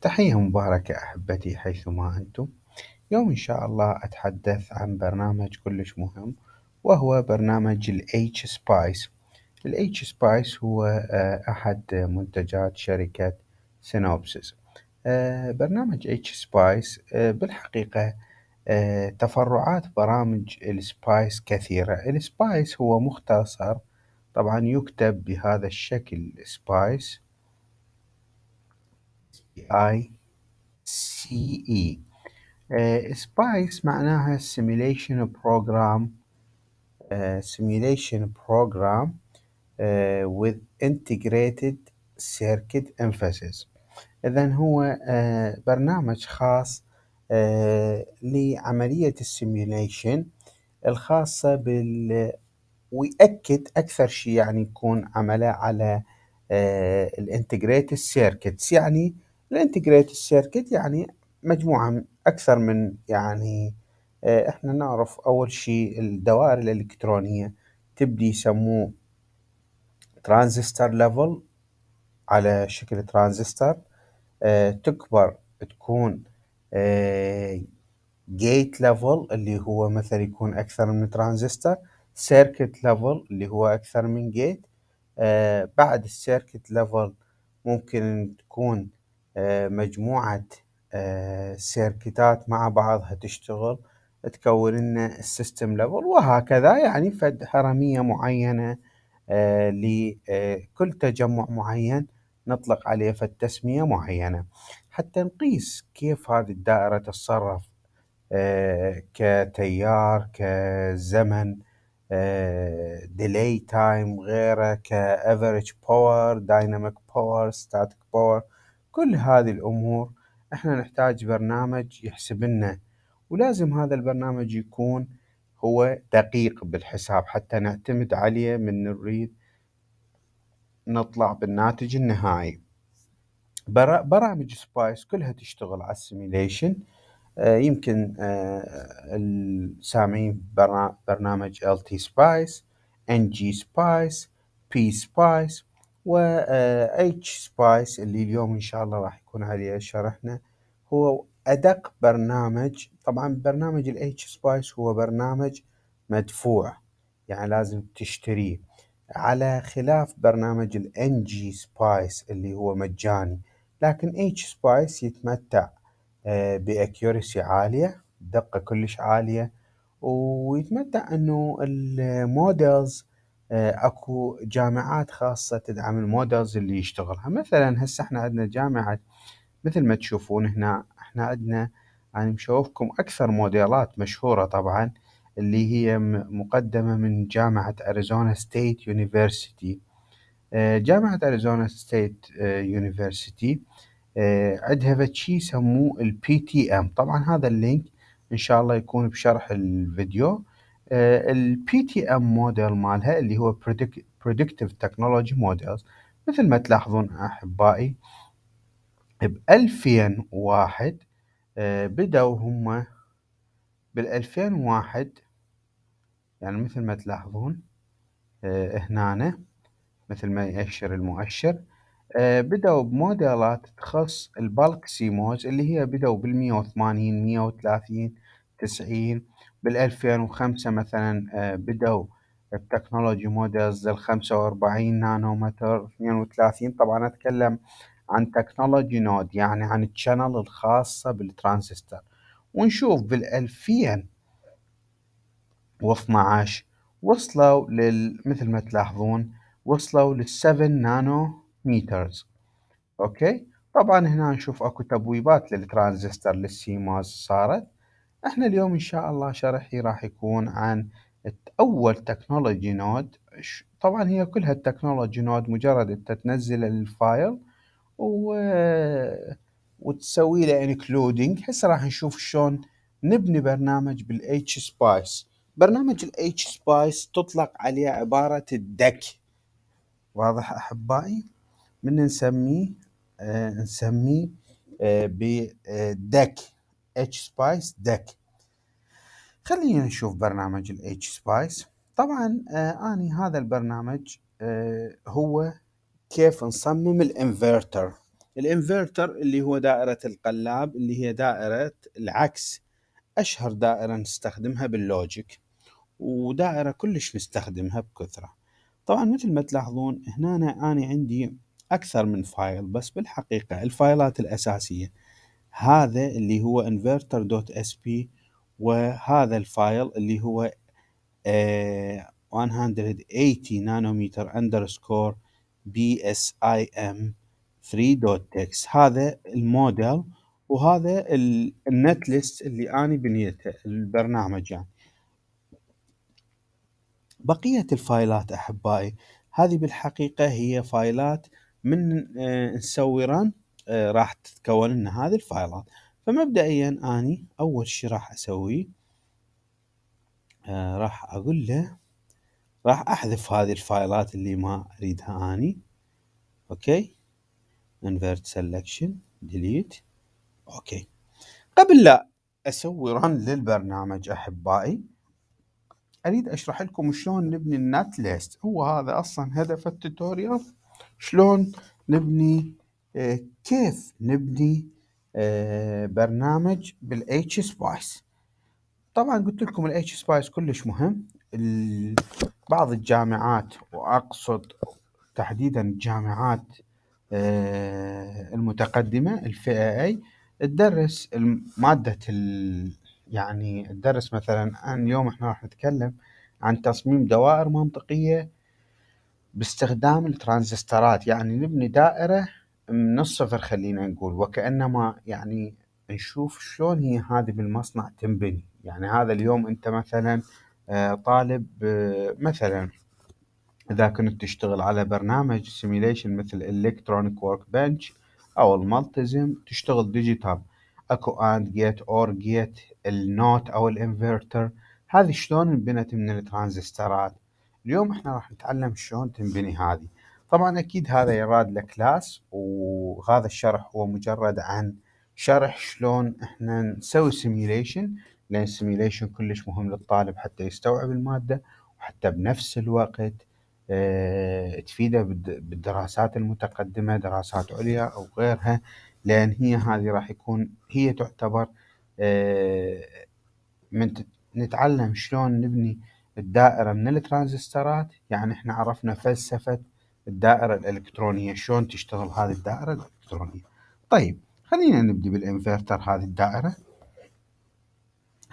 تحية مباركة أحبتي حيثما أنتم اليوم إن شاء الله أتحدث عن برنامج كلش مهم وهو برنامج الـ H Spice الـ H Spice هو آه، أحد منتجات شركة سينوبسيس آه، برنامج H Spice آه، بالحقيقة تفرعات برامج السبايس كثيرة السبايس هو مختصر طبعا يكتب بهذا الشكل سبايس اي سي اي سبايس معناها simulation بروجرام eh, simulation program uh, with integrated circuit emphasis اذا هو uh, برنامج خاص uh, لعملية السيميوليشن الخاصة بال ويأكد أكثر شيء يعني يكون عمله على الانتجريتد سيركتس يعني الانتجريت سيركت يعني مجموعة أكثر من يعني آه، إحنا نعرف أول شيء الدوائر الإلكترونية تبدي يسموه ترانزستور ليفل على شكل ترانزستور آه، تكبر تكون جيت آه، ليفل اللي هو مثلا يكون أكثر من ترانزستور سيركت ليفل اللي هو أكثر من جيت بعد السيركت ليفل ممكن تكون آه، مجموعة آه، سيركتات مع بعضها تشتغل تكون لنا السيستم ليفل وهكذا يعني فد هرمية معينة آه، لكل تجمع معين نطلق عليه فد تسمية معينة حتى نقيس كيف هذه الدائرة تتصرف كتيار كزمن ديلي تايم غيره كافريج باور دايناميك باور ستاتيك باور كل هذه الامور احنا نحتاج برنامج يحسب لنا ولازم هذا البرنامج يكون هو دقيق بالحساب حتى نعتمد عليه من نريد نطلع بالناتج النهائي برامج سبايس كلها تشتغل على السيميليشن آه، يمكن آه، السامعين برنامج LT سبايس NG سبايس P سبايس و اتش آه، سبايس اللي اليوم ان شاء الله راح يكون عليه شرحنا هو ادق برنامج طبعا برنامج الاتش سبايس هو برنامج مدفوع يعني لازم تشتريه على خلاف برنامج الان جي سبايس اللي هو مجاني لكن اتش سبايس يتمتع آه، باكيورسي عاليه دقه كلش عاليه ويتمتع انه المودلز آه، اكو جامعات خاصه تدعم المودلز اللي يشتغلها مثلا هسه احنا عندنا جامعه مثل ما تشوفون هنا احنا عندنا انا يعني مشوفكم اكثر موديلات مشهوره طبعا اللي هي مقدمه من جامعه اريزونا ستيت يونيفرسيتي آه، جامعه اريزونا ستيت آه، يونيفرسيتي عندها شيء يسموه البي تي ام طبعا هذا اللينك ان شاء الله يكون بشرح الفيديو البي تي ام موديل مالها اللي هو Predictive تكنولوجي موديلز مثل ما تلاحظون احبائي ب 2001 آه، بدأوا هم بال 2001 يعني مثل ما تلاحظون آه، هنا مثل ما يأشر المؤشر آه، بدأوا بموديلات تخص البالك سيموز اللي هي بدأوا بال 180 130 90 بال2005 مثلا آه، بدأوا التكنولوجي موديلز ال 45 نانومتر 32 طبعا اتكلم عن تكنولوجي نود يعني عن الشانل الخاصة بالترانزستور ونشوف بال 2012 وصلوا لل مثل ما تلاحظون وصلوا لل 7 نانو ميترز اوكي طبعا هنا نشوف اكو تبويبات للترانزستور للسيموس صارت احنا اليوم ان شاء الله شرحي راح يكون عن اول تكنولوجي نود طبعا هي كلها التكنولوجي نود مجرد انت تنزل الفايل و وتسوي له انكلودنج هسه راح نشوف شلون نبني برنامج بالاتش سبايس برنامج الاتش سبايس تطلق عليه عبارة الدك واضح احبائي من نسميه آه نسميه آه بدك اتش سبايس دك خلينا نشوف برنامج الاتش سبايس طبعا آه اني هذا البرنامج آه هو كيف نصمم الانفرتر الانفرتر اللي هو دائرة القلاب اللي هي دائرة العكس أشهر دائرة نستخدمها باللوجيك ودائرة كلش نستخدمها بكثرة طبعا مثل ما تلاحظون هنا أنا عندي أكثر من فايل بس بالحقيقة الفايلات الأساسية هذا اللي هو انفرتر دوت اس بي وهذا الفايل اللي هو 180 نانومتر اندرسكور بي اس اي ام 3.txt هذا الموديل وهذا النت ليست اللي اني بنيته البرنامج يعني بقية الفايلات احبائي هذه بالحقيقة هي فايلات من آه، نسوي رن آه، راح تتكون لنا هذه الفايلات فمبدئيا اني اول شيء راح اسويه آه، راح اقول له راح احذف هذه الفايلات اللي ما اريدها اني اوكي انفرت سلكشن ديليت اوكي قبل لا اسوي رن للبرنامج احبائي اريد اشرح لكم شلون نبني النت ليست هو هذا اصلا هدف التوتوريال شلون نبني آه، كيف نبني آه، برنامج بالاتش سبايس طبعا قلت لكم الاتش سبايس كلش مهم بعض الجامعات واقصد تحديدا الجامعات آه، المتقدمه الفئه اي تدرس ماده يعني تدرس مثلا اليوم احنا راح نتكلم عن تصميم دوائر منطقيه باستخدام الترانزستورات يعني نبني دائره من الصفر خلينا نقول وكانما يعني نشوف شلون هي هذه بالمصنع تنبني يعني هذا اليوم انت مثلا آه، طالب آه، مثلا اذا كنت تشتغل على برنامج سيميليشن مثل الكترونيك ورك بنش او الملتزم تشتغل ديجيتال اكو اند جيت اور جيت النوت او الانفرتر هذه شلون انبنت من الترانزستورات اليوم احنا راح نتعلم شلون تنبني هذه طبعا اكيد هذا يراد لكلاس وهذا الشرح هو مجرد عن شرح شلون احنا نسوي سيميليشن لان السيميليشن كلش مهم للطالب حتى يستوعب الماده وحتى بنفس الوقت اه تفيده بالدراسات المتقدمه دراسات عليا او غيرها لان هي هذه راح يكون هي تعتبر اه من نتعلم شلون نبني الدائره من الترانزستورات يعني احنا عرفنا فلسفه الدائره الالكترونيه شلون تشتغل هذه الدائره الالكترونيه طيب خلينا نبدي بالانفرتر هذه الدائره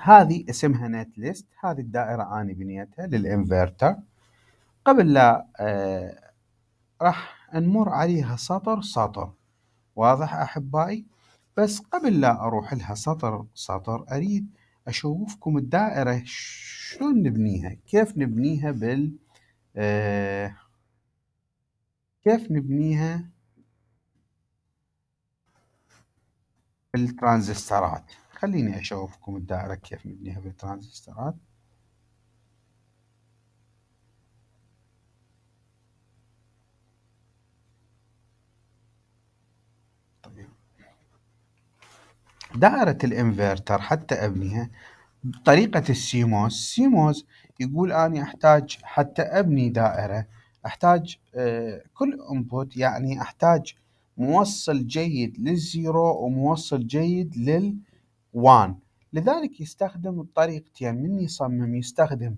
هذه اسمها نت ليست هذه الدائره انا بنيتها للانفرتر قبل لا آه راح نمر عليها سطر سطر واضح احبائي بس قبل لا اروح لها سطر سطر اريد اشوفكم الدائره شلون نبنيها كيف نبنيها بال آه كيف نبنيها بالترانزستورات خليني اشوفكم الدائرة كيف نبنيها بالترانزستورات دائرة الانفرتر حتى ابنيها بطريقة السيموز سيموز يقول اني أحتاج حتى أبني دائرة احتاج آه، كل انبوت يعني احتاج موصل جيد للزيرو وموصل جيد للوان لذلك يستخدم الطريقتين يعني من يصمم يستخدم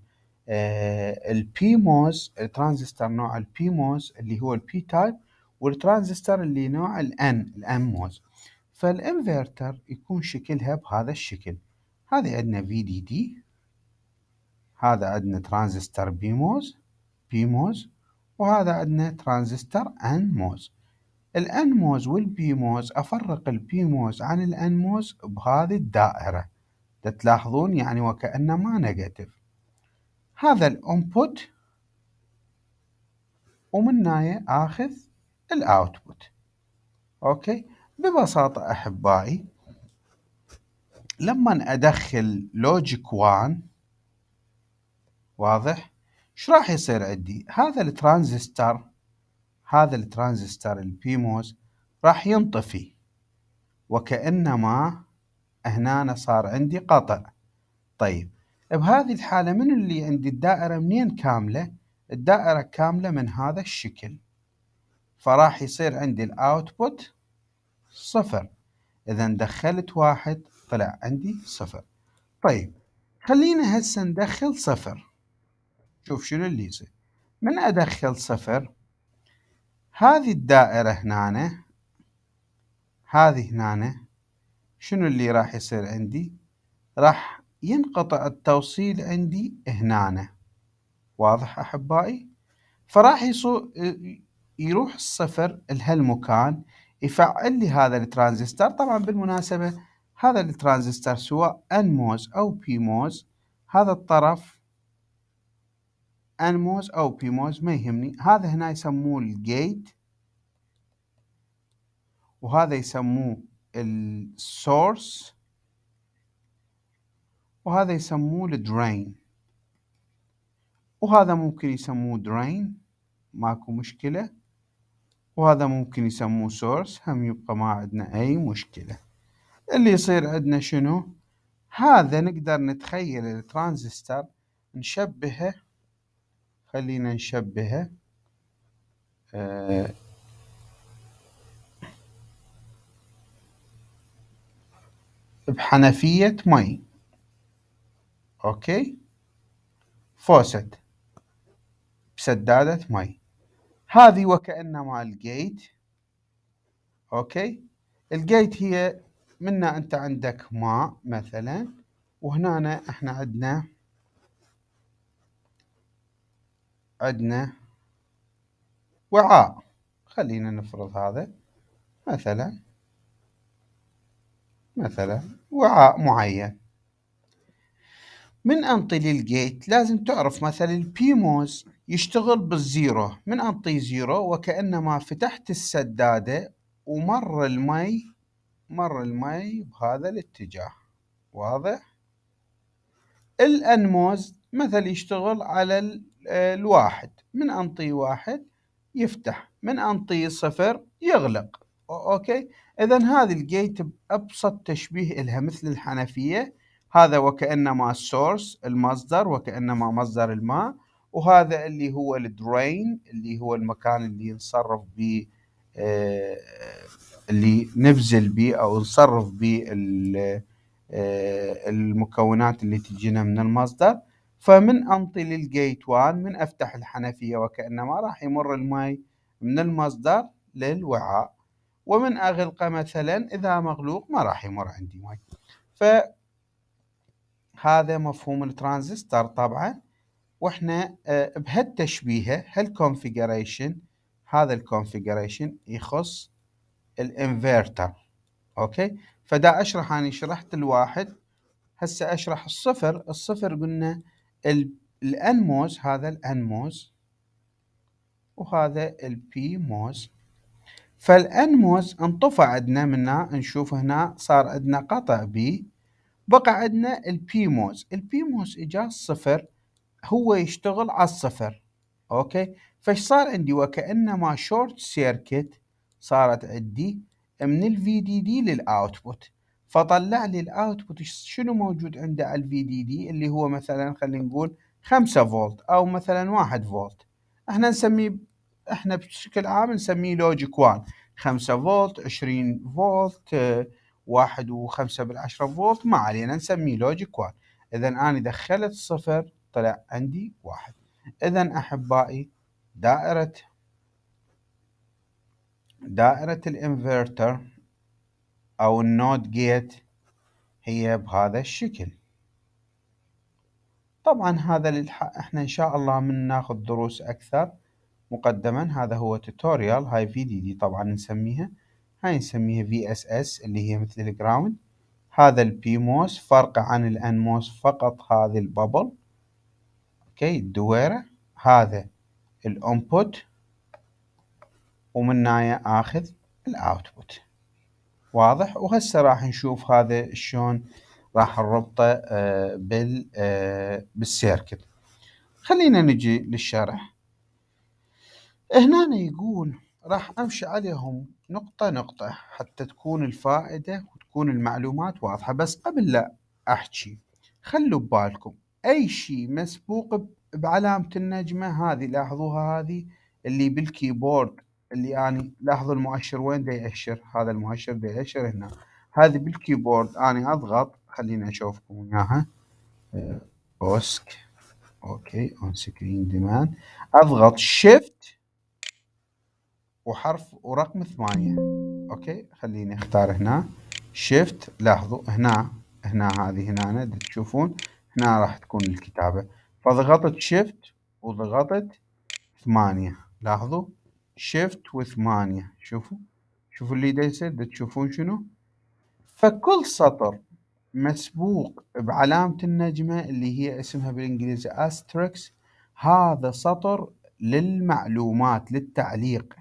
آه، البي موز الترانزستور نوع البي موز اللي هو البي تايب والترانزستور اللي نوع الان موز فالانفرتر يكون شكلها بهذا الشكل هذا عندنا في دي دي هذا عندنا ترانزستور بي موز بي موز وهذا عندنا ترانزستور ان موز الان موز والبي موز افرق البي موز عن الان موز بهذه الدائرة تلاحظون يعني وكأنه ما نيجاتيف هذا الانبوت ومناية اخذ الاوتبوت اوكي ببساطة احبائي لما ادخل لوجيك 1 واضح ايش راح يصير عندي هذا الترانزستور هذا الترانزستور البيموس راح ينطفي وكأنما هنا صار عندي قطع طيب بهذه الحالة من اللي عندي الدائرة منين كاملة الدائرة كاملة من هذا الشكل فراح يصير عندي الاوتبوت صفر اذا دخلت واحد طلع عندي صفر طيب خلينا هسه ندخل صفر شوف شنو اللي يصير من ادخل صفر هذه الدائرة هنا هذه هنا شنو اللي راح يصير عندي راح ينقطع التوصيل عندي هنا واضح احبائي فراح يصو... يروح الصفر لهالمكان يفعل لي هذا الترانزستور طبعا بالمناسبة هذا الترانزستور سواء ان موز او بي موز هذا الطرف انموز او بيموز ما يهمني هذا هنا يسموه الجيت وهذا يسموه السورس وهذا يسموه الدرين وهذا ممكن يسموه درين ماكو مشكلة وهذا ممكن يسموه سورس هم يبقى ما عندنا أي مشكلة اللي يصير عندنا شنو هذا نقدر نتخيل الترانزستور نشبهه خلينا نشبهه آه بحنفية مي أوكي فوست بسدادة مي هذه وكأنما الجيت أوكي الجيت هي منا أنت عندك ماء مثلا وهنا احنا عندنا عندنا وعاء خلينا نفرض هذا مثلا مثلا وعاء معين من انطي للجيت لازم تعرف مثلا البيموز يشتغل بالزيرو من انطي زيرو وكانما فتحت السداده ومر المي مر المي بهذا الاتجاه واضح الانموز مثل يشتغل على الواحد من أنطي واحد يفتح من أنطي صفر يغلق أوكي إذا هذه الجيت بأبسط تشبيه لها مثل الحنفية هذا وكأنما السورس المصدر وكأنما مصدر الماء وهذا اللي هو الدرين اللي هو المكان اللي نصرف به آه، اللي نبذل به او نصرف به آه، المكونات اللي تجينا من المصدر فمن أنطي للجيت وان من أفتح الحنفية وكأنما راح يمر الماي من المصدر للوعاء ومن أغلقه مثلا إذا مغلوق ما راح يمر عندي ماي فهذا مفهوم الترانزستور طبعا واحنا آه، بهالتشبيهه هالكونفيجريشن هذا الكونفيجريشن يخص الانفرتر اوكي فدا اشرح انا شرحت الواحد هسه اشرح الصفر الصفر قلنا موس هذا موس وهذا البي موس موس انطفى عندنا هنا نشوف هنا صار عندنا قطع بي بقى عندنا البي موس اجا صفر هو يشتغل على الصفر اوكي فايش صار عندي وكانما شورت سيركت صارت عندي من الفي دي دي للاوتبوت فطلع لي الاوتبوت شنو موجود عنده في دي دي اللي هو مثلا خلينا نقول 5 فولت او مثلا 1 فولت احنا نسميه احنا بشكل عام نسميه لوجيك 1 5 فولت 20 فولت آه، و5 بالعشرة فولت ما علينا نسميه لوجيك 1 اذا انا دخلت صفر طلع عندي واحد اذا احبائي دائرة دائرة الانفرتر أو النوت جيت هي بهذا الشكل طبعا هذا للحق احنا ان شاء الله من ناخذ دروس اكثر مقدما هذا هو توتوريال هاي في دي دي طبعا نسميها هاي نسميها في اس اس اللي هي مثل الجراوند هذا البي موس فرق عن الان موس فقط هذه الببل اوكي الدويره هذا الانبوت ومن هنا اخذ الاوتبوت واضح وهسه راح نشوف هذا شلون راح نربطه آه، بال آه، بالسيركل خلينا نجي للشرح هنا يقول راح امشي عليهم نقطه نقطه حتى تكون الفائده وتكون المعلومات واضحه بس قبل لا احكي خلوا ببالكم اي شيء مسبوق بعلامه النجمه هذه لاحظوها هذه اللي بالكيبورد اللي يعني لاحظوا المؤشر وين دا يأشر هذا المؤشر دا يأشر هنا هذه بالكيبورد أنا أضغط خليني أشوفكم إياها آه، أوسك أوكي أون سكرين ديمان أضغط شيفت وحرف ورقم ثمانية أوكي خليني أختار هنا شيفت لاحظوا هنا هنا هذه هنا تشوفون هنا راح تكون الكتابة فضغطت شيفت وضغطت ثمانية لاحظوا شيفت وثمانية شوفوا شوفوا اللي يصير تشوفون شنو فكل سطر مسبوق بعلامة النجمة اللي هي اسمها بالإنجليزي أستريكس هذا سطر للمعلومات للتعليق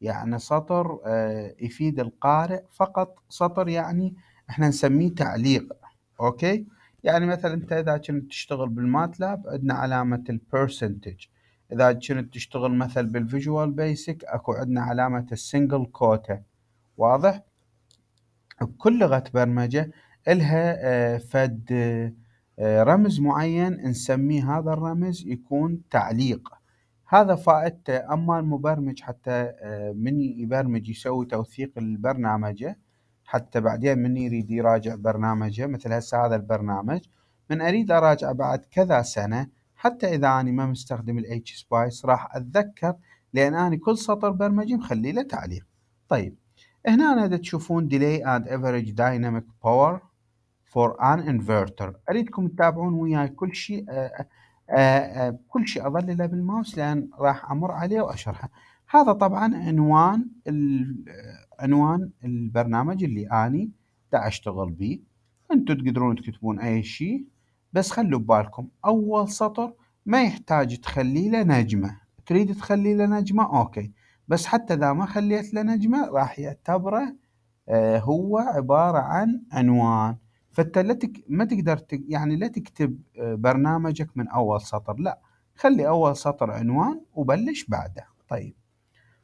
يعني سطر آه، يفيد القارئ فقط سطر يعني احنا نسميه تعليق اوكي يعني مثلا انت اذا كنت تشتغل بالماتلاب عندنا علامة البرسنتج اذا كنت تشتغل مثل بالفيجوال بيسك اكو عندنا علامه السنجل كوتا واضح بكل لغه برمجه الها آه، فد آه، رمز معين نسميه هذا الرمز يكون تعليق هذا فائدته اما المبرمج حتى آه، من يبرمج يسوي توثيق البرنامجه حتى بعدين من يريد يراجع برنامجه مثل هسه هذا البرنامج من اريد اراجعه بعد كذا سنه حتى اذا اني ما مستخدم الاتش سبايس راح اتذكر لان اني كل سطر برمجي مخلي له تعليق طيب هنا تشوفون delay and average dynamic power for an inverter اريدكم تتابعون وياي كل شيء آه، آه، آه، كل شيء اظلله بالماوس لان راح امر عليه واشرحه هذا طبعا عنوان عنوان البرنامج اللي اني دا اشتغل به انتم تقدرون تكتبون اي شيء بس خلوا ببالكم أول سطر ما يحتاج تخلي له نجمة تريد تخلي له نجمة أوكي بس حتى إذا ما خليت له نجمة راح يعتبره آه هو عبارة عن عنوان فأنت لا تك... ما تقدر تك... يعني لا تكتب آه، برنامجك من أول سطر لا خلي أول سطر عنوان وبلش بعده طيب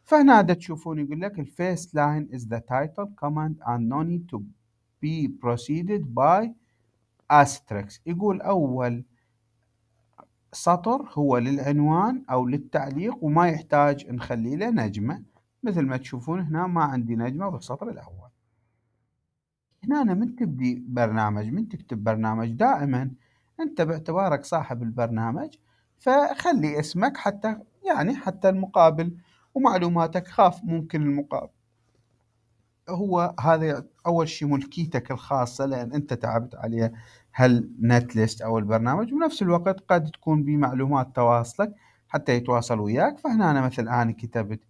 فهنا دا تشوفون يقول لك الفيرست لاين is the title command and نو نيد to be بروسيدد by أستركس يقول أول سطر هو للعنوان أو للتعليق وما يحتاج نخلي له نجمة مثل ما تشوفون هنا ما عندي نجمة بالسطر الأول هنا أنا من تبدي برنامج من تكتب برنامج دائما أنت باعتبارك صاحب البرنامج فخلي اسمك حتى يعني حتى المقابل ومعلوماتك خاف ممكن المقابل هو هذا أول شيء ملكيتك الخاصة لأن أنت تعبت عليها هالنت ليست او البرنامج وبنفس الوقت قد تكون بمعلومات تواصلك حتى يتواصل وياك فهنا أنا مثل أنا كتبت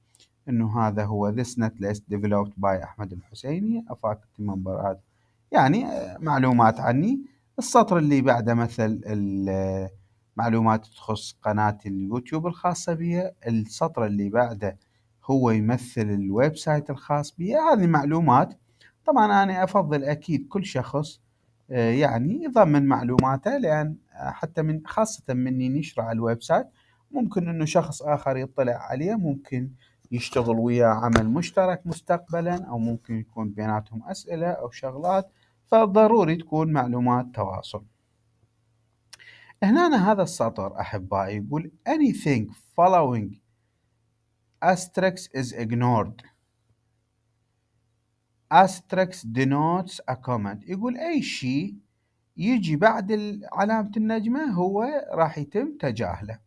انه هذا هو this نت ليست developed by احمد الحسيني افاك منبرات يعني آه، معلومات عني السطر اللي بعده مثل آه، معلومات تخص قناة اليوتيوب الخاصة بي السطر اللي بعده هو يمثل الويب سايت الخاص بي هذه معلومات طبعا أنا أفضل أكيد كل شخص آه، يعني يضمن معلوماته لان آه، حتى من خاصه مني نشره على الويب سايت ممكن انه شخص اخر يطلع عليه ممكن يشتغل وياه عمل مشترك مستقبلا او ممكن يكون بيناتهم اسئله او شغلات فضروري تكون معلومات تواصل هنا هذا السطر احبائي يقول anything following asterisk is ignored asterisk denotes a comment يقول أي شيء يجي بعد علامة النجمة هو راح يتم تجاهله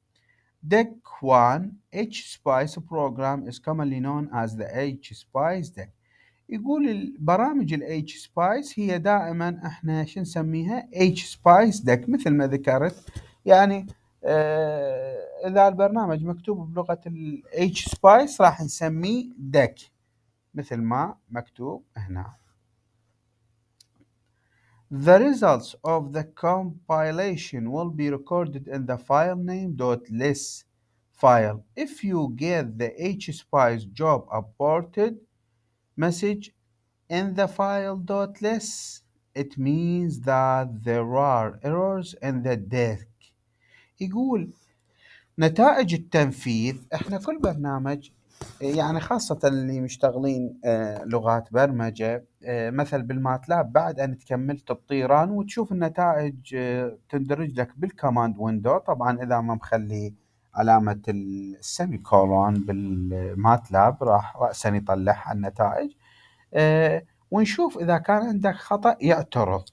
deck 1 H spice program is commonly known as the H spice deck يقول البرامج ال H spice هي دائما احنا شو نسميها H spice deck مثل ما ذكرت يعني آه، اذا البرنامج مكتوب بلغه ال H spice راح نسميه deck مثل ما مكتوب هنا The results of the compilation will be recorded in the file name file. If you get the HSPICE job aborted message in the file it means that there are errors in the disk. يقول نتائج التنفيذ احنا كل برنامج يعني خاصة اللي مشتغلين آه، لغات برمجة آه، مثل بالماتلاب بعد أن تكمل تبطيران وتشوف النتائج آه، تندرج لك بالكوماند ويندو طبعا إذا ما مخلي علامة السيمي كولون بالماتلاب راح رأسا يطلعها النتائج ونشوف إذا كان عندك خطأ يعترض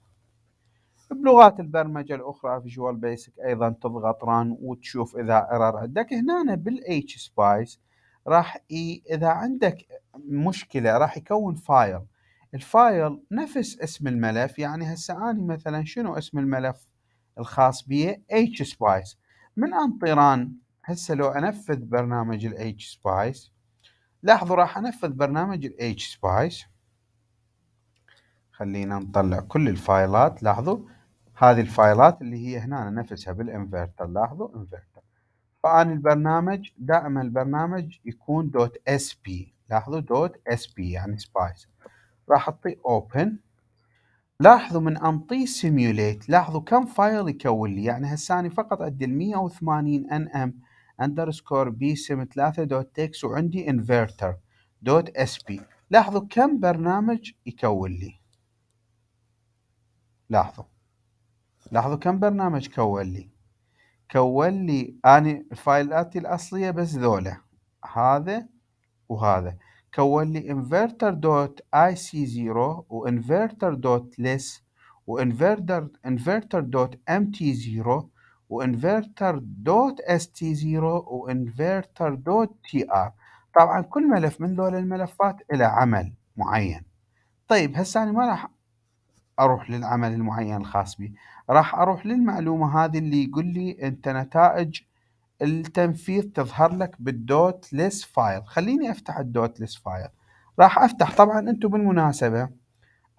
بلغات البرمجة الأخرى فيجوال بيسك أيضا تضغط ران وتشوف إذا ايرور عندك هنا بالاي سبايس راح ي... اذا عندك مشكله راح يكون فايل الفايل نفس اسم الملف يعني هسه اني مثلا شنو اسم الملف الخاص بي اتش سبايس من انطيران هسه لو انفذ برنامج الاتش سبايس لاحظوا راح انفذ برنامج الاتش سبايس خلينا نطلع كل الفايلات لاحظوا هذه الفايلات اللي هي هنا نفسها بالانفرتر لاحظوا انفرتر فانا البرنامج دائما البرنامج يكون دوت اس بي لاحظوا دوت اس بي يعني سبايس راح اعطي اوبن لاحظوا من انطيه سيميوليت لاحظوا كم فايل يكون لي يعني هسه انا فقط عندي ال 180 ان ام اندرسكور بي سم 3 دوت تكس وعندي انفرتر دوت اس بي لاحظوا كم برنامج يكون لي لاحظوا لاحظوا كم برنامج كون لي كون لي اني الفايلات الاصليه بس ذولا هذا وهذا كون لي انفرتر دوت اي سي 0 وانفرتر دوت ليس وانفرتر انفرتر دوت ام تي 0 وانفرتر دوت اس تي 0 وانفرتر دوت تي ار طبعا كل ملف من ذول الملفات الى عمل معين طيب هسه انا ما راح اروح للعمل المعين الخاص بي راح اروح للمعلومه هذه اللي يقول لي انت نتائج التنفيذ تظهر لك بالدوت ليس فايل خليني افتح الدوت ليس فايل راح افتح طبعا انتم بالمناسبه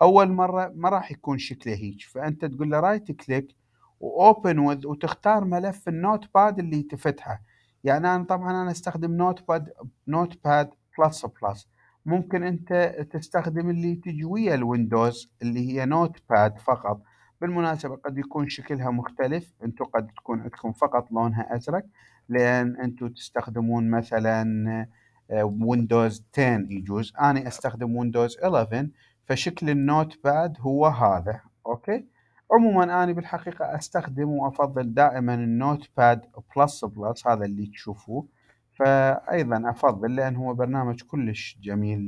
اول مره ما راح يكون شكله هيك فانت تقول له رايت كليك واوبن وذ وتختار ملف النوت باد اللي تفتحه يعني انا طبعا انا استخدم نوت باد نوت باد بلس بلس ممكن انت تستخدم اللي تجوية الويندوز اللي هي نوت باد فقط بالمناسبة قد يكون شكلها مختلف انتو قد تكون عندكم فقط لونها ازرق لان انتو تستخدمون مثلا ويندوز آه، 10 يجوز انا استخدم ويندوز 11 فشكل النوت باد هو هذا اوكي عموما انا بالحقيقة استخدم وافضل دائما النوت باد بلس بلس هذا اللي تشوفوه فايضا افضل لان هو برنامج كلش جميل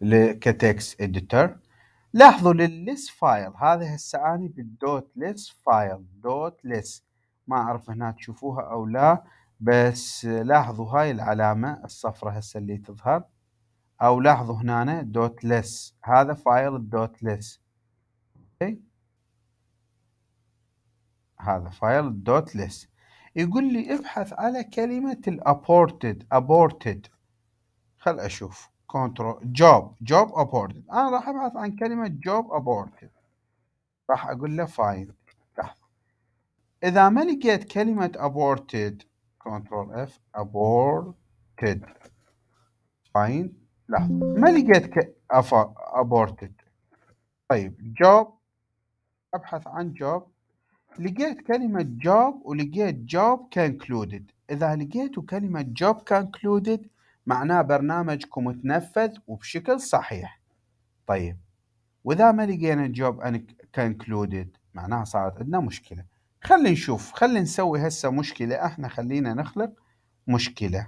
لل كتكست اديتر لاحظوا للليس فايل هذه هسه اني بالدوت ليس فايل دوت ليس ما اعرف هنا تشوفوها او لا بس لاحظوا هاي العلامة الصفرة هسه اللي تظهر او لاحظوا هنا دوت ليس هذا فايل الدوت ليس اوكي هذا فايل دوت ليس يقول لي ابحث على كلمة الابورتد ابورتد خل اشوف كنترول جوب جوب ابورتد انا راح ابحث عن كلمه جوب ابورتد راح اقول له فايند اذا ما لقيت كلمه ابورتد كنترول اف ابورتد فايند لحظه ما لقيت ك... ابورتد طيب جوب ابحث عن جوب لقيت كلمة job ولقيت job concluded إذا لقيت كلمة job concluded معناه برنامجكم تنفذ وبشكل صحيح طيب واذا ما لقينا الجوب كونكلودد معناها صارت عندنا مشكله خلينا نشوف خلينا نسوي هسه مشكله احنا خلينا نخلق مشكله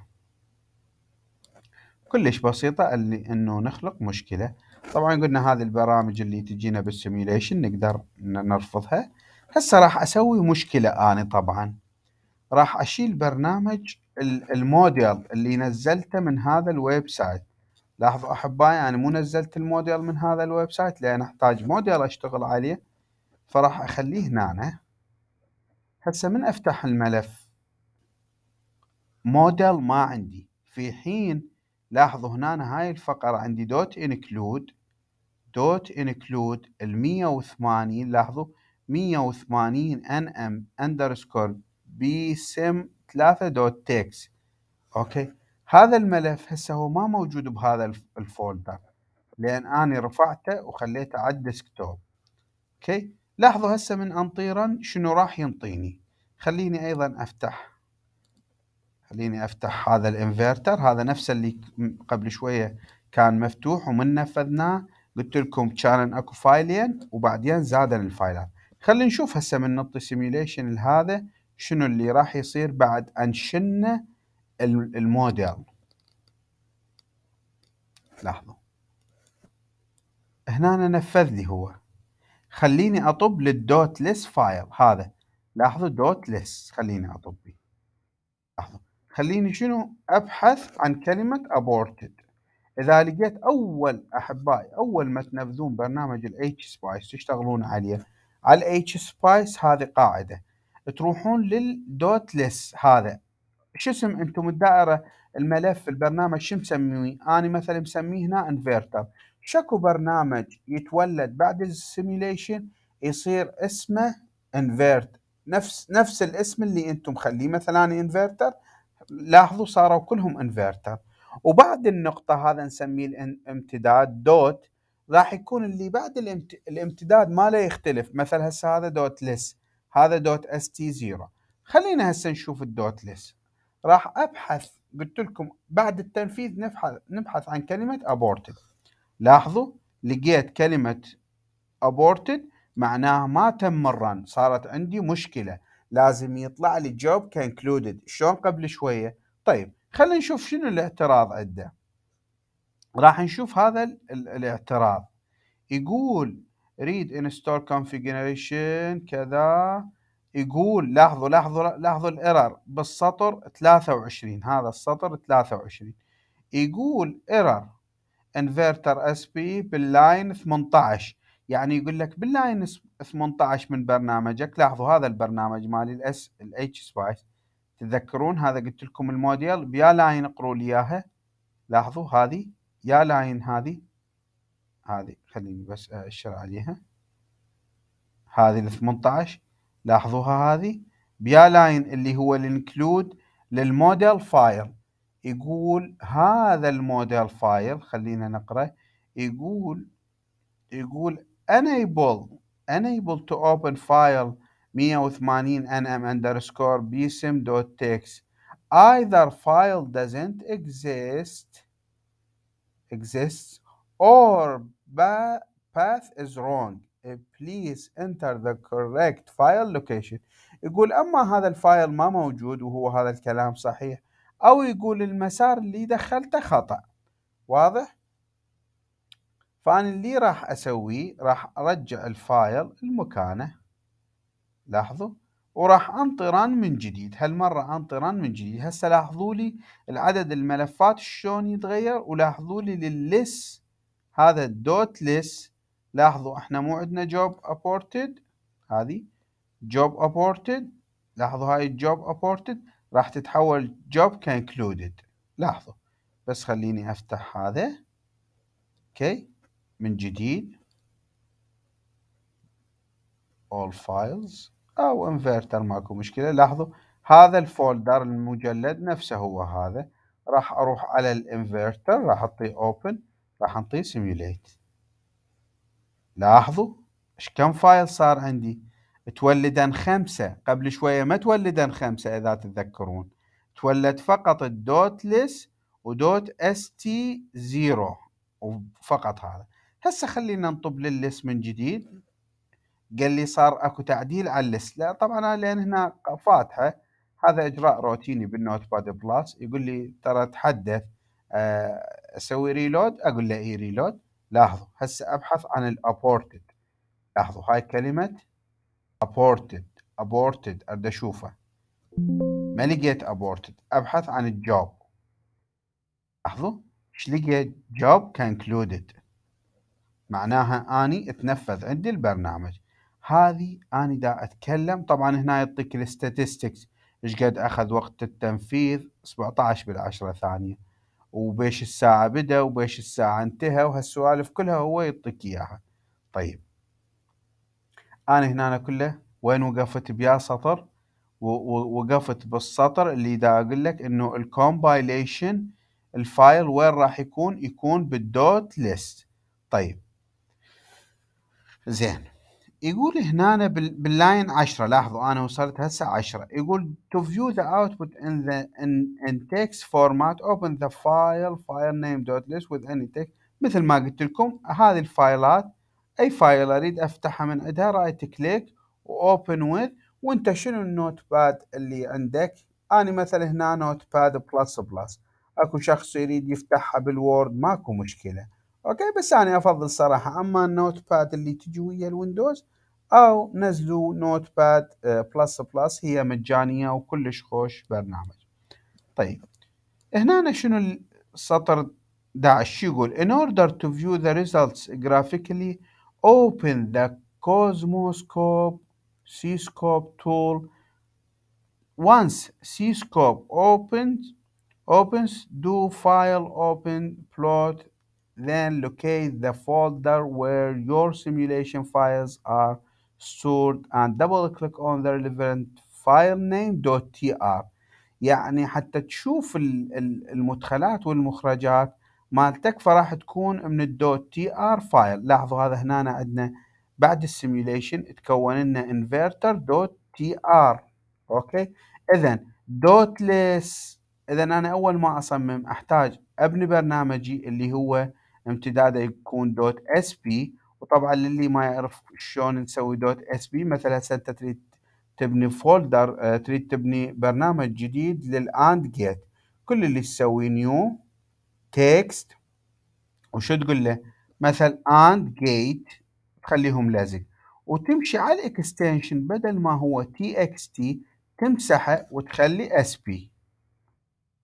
كلش بسيطه اللي انه نخلق مشكله طبعا قلنا هذه البرامج اللي تجينا بالسيميوليشن نقدر نرفضها هسه راح اسوي مشكله انا طبعا راح اشيل برنامج الموديل اللي نزلته من هذا الويب سايت لاحظوا احبائي انا يعني مو نزلت الموديل من هذا الويب سايت لان احتاج موديل اشتغل عليه فراح اخليه هنا هسه من افتح الملف موديل ما عندي في حين لاحظوا هنا هاي الفقرة عندي دوت انكلود دوت انكلود ال 180 لاحظوا 180 ان ام اندرسكور بي سم 3 دوت تيكس اوكي هذا الملف هسه هو ما موجود بهذا الفولدر لان انا رفعته وخليته على الديسكتوب اوكي لاحظوا هسه من انطيرا شنو راح ينطيني خليني ايضا افتح خليني افتح هذا الانفرتر هذا نفسه اللي قبل شويه كان مفتوح ومن نفذناه قلت لكم كان اكو فايلين وبعدين زادن الفايلات خلينا نشوف هسه من نط سيميليشن لهذا شنو اللي راح يصير بعد ان شلنا الموديل لاحظوا هنا نفذ لي هو خليني اطب للدوت ليس فايل هذا لاحظوا دوت ليس خليني اطب لحظه خليني شنو ابحث عن كلمه ابورتد اذا لقيت اول احبائي اول ما تنفذون برنامج الاتش سبايس تشتغلون عليه على الاتش سبايس هذه قاعده تروحون للدوت ليس هذا شو اسم انتم الدائره الملف البرنامج شو مسميه انا مثلا مسميه هنا انفرتر شكو برنامج يتولد بعد السيميليشن يصير اسمه انفرت نفس نفس الاسم اللي انتم خليه مثلا انفرتر لاحظوا صاروا كلهم انفرتر وبعد النقطه هذا نسميه الامتداد دوت راح يكون اللي بعد الامتداد ماله يختلف مثلا هسه هذا دوت لس هذا دوت اس تي 0 خلينا هسه نشوف الدوت ليس راح ابحث قلت لكم بعد التنفيذ نبحث نبحث عن كلمه ابورتد لاحظوا لقيت كلمه ابورتد معناها ما تم الرن صارت عندي مشكله لازم يطلع لي جوب كونكلودد شلون قبل شويه طيب خلينا نشوف شنو الاعتراض عنده راح نشوف هذا الاعتراض يقول read انستول كونفجريشن configuration كذا يقول لاحظوا لاحظوا لاحظوا الايرور بالسطر 23 هذا السطر 23 يقول ايرور انفرتر اس بي باللاين 18 يعني يقول لك باللاين 18 من برنامجك لاحظوا هذا البرنامج مالي الاس الاتش سبايس تتذكرون هذا قلت لكم الموديل بيا لاين اقروا لي اياها لاحظوا هذه يا لاين هذه هذه خليني بس أشر عليها هذه ال 18 لاحظوها هذه بيا لاين اللي هو الانكلود للموديل فايل يقول هذا الموديل فايل خلينا نقرأ يقول يقول enable enable to open file 180 nm underscore bsim dot text either file doesn't exist exists or path is wrong eh, please enter the correct file location يقول اما هذا الفايل ما موجود وهو هذا الكلام صحيح او يقول المسار اللي دخلته خطأ واضح فانا اللي راح اسويه راح ارجع الفايل لمكانه لاحظوا وراح انطران من جديد هالمرة انطران من جديد هسه لاحظوا لي العدد الملفات شلون يتغير ولاحظوا لي للليس هذا الدوت ليس لاحظوا احنا مو عندنا جوب ابورتد هذه جوب ابورتد لاحظوا هاي الجوب ابورتد راح تتحول جوب كونكلودد لاحظوا بس خليني افتح هذا اوكي من جديد all files او انفرتر ماكو مشكله لاحظوا هذا الفولدر المجلد نفسه هو هذا راح اروح على الانفرتر راح اعطيه open راح انطيه سيميوليت لاحظوا ايش كم فايل صار عندي تولدن خمسة قبل شوية ما تولدن خمسة إذا تتذكرون تولد فقط الدوت لس ودوت اس تي زيرو وفقط هذا هسه خلينا نطب للس من جديد قال لي صار اكو تعديل على اللس لا طبعا انا لان هنا فاتحه هذا اجراء روتيني بالنوت باد بلس يقول لي ترى تحدث آه اسوي ريلود اقول له اي ريلود لاحظوا هسه ابحث عن الابورتد لاحظوا هاي كلمه ابورتد ابورتد اريد اشوفه ما لقيت ابورتد ابحث عن الجوب لاحظوا ايش لقيت جوب كونكلودد معناها اني اتنفذ عندي البرنامج هذه اني دا اتكلم طبعا هنا يعطيك الستاتستكس ايش قد اخذ وقت التنفيذ 17 بالعشرة ثانيه وبيش الساعة بدا وبيش الساعة انتهى وهالسوالف كلها هو يعطيك إياها طيب أنا هنا كله وين وقفت بيا سطر ووقفت بالسطر اللي دا أقول لك إنه الكومبايليشن الفايل وين راح يكون يكون بالدوت ليست طيب زين يقول هنا باللاين 10 لاحظوا انا وصلت هسه 10 يقول to view the output in the in, in text format open the file file دوت ليس وذ with any text مثل ما قلت لكم هذه الفايلات اي فايل اريد افتحها من عندها رايت كليك واوبن وذ وانت شنو النوت باد اللي عندك انا مثلا هنا نوت باد بلس بلس اكو شخص يريد يفتحها بالوورد ماكو مشكله اوكي بس انا افضل الصراحه اما النوت باد اللي تجي ويا الويندوز او نزلوا نوت باد آه، بلس بلس هي مجانيه وكلش خوش برنامج طيب هنا شنو السطر 11 شو يقول in order to view the results graphically open the Cosmoscope cscope tool once cscope opens opens do file open plot then locate the folder where your simulation files are stored and double click on the relevant file name .tr يعني حتى تشوف المدخلات والمخرجات مالتك فراح تكون من الدوت تي ار فايل لاحظوا هذا هنا عندنا بعد السيميوليشن تكون لنا انفرتر دوت تي ار اوكي اذا دوت ليس اذا انا اول ما اصمم احتاج ابني برنامجي اللي هو امتداده يكون دوت اس بي وطبعا للي ما يعرف شلون نسوي دوت اس بي مثلا هسه انت تريد تبني فولدر آه، تريد تبني برنامج جديد للاند جيت كل اللي تسوي نيو تكست وشو تقول له مثلا اند جيت تخليهم لازق وتمشي على الاكستنشن بدل ما هو تي اكس تي تمسحه وتخلي اس بي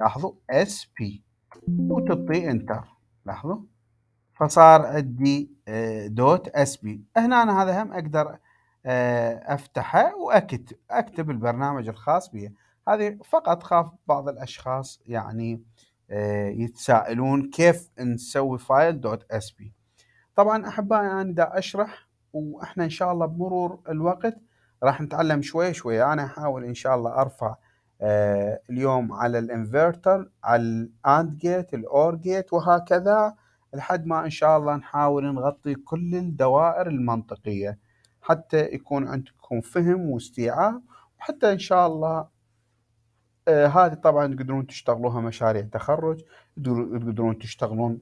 لاحظوا اس بي وتعطي انتر لاحظوا فصار عندي آه، دوت اس بي هنا أنا هذا هم اقدر آه، افتحه واكتب اكتب البرنامج الخاص بي هذه فقط خاف بعض الاشخاص يعني آه، يتساءلون كيف نسوي فايل دوت اس بي طبعا احبائي انا دا اشرح واحنا ان شاء الله بمرور الوقت راح نتعلم شوي شوي انا احاول ان شاء الله ارفع اليوم على الانفرتر على الاند جيت الاور جيت وهكذا لحد ما ان شاء الله نحاول نغطي كل الدوائر المنطقيه حتى يكون عندكم فهم واستيعاب وحتى ان شاء الله آه هذه طبعا تقدرون تشتغلوها مشاريع تخرج تقدرون تشتغلون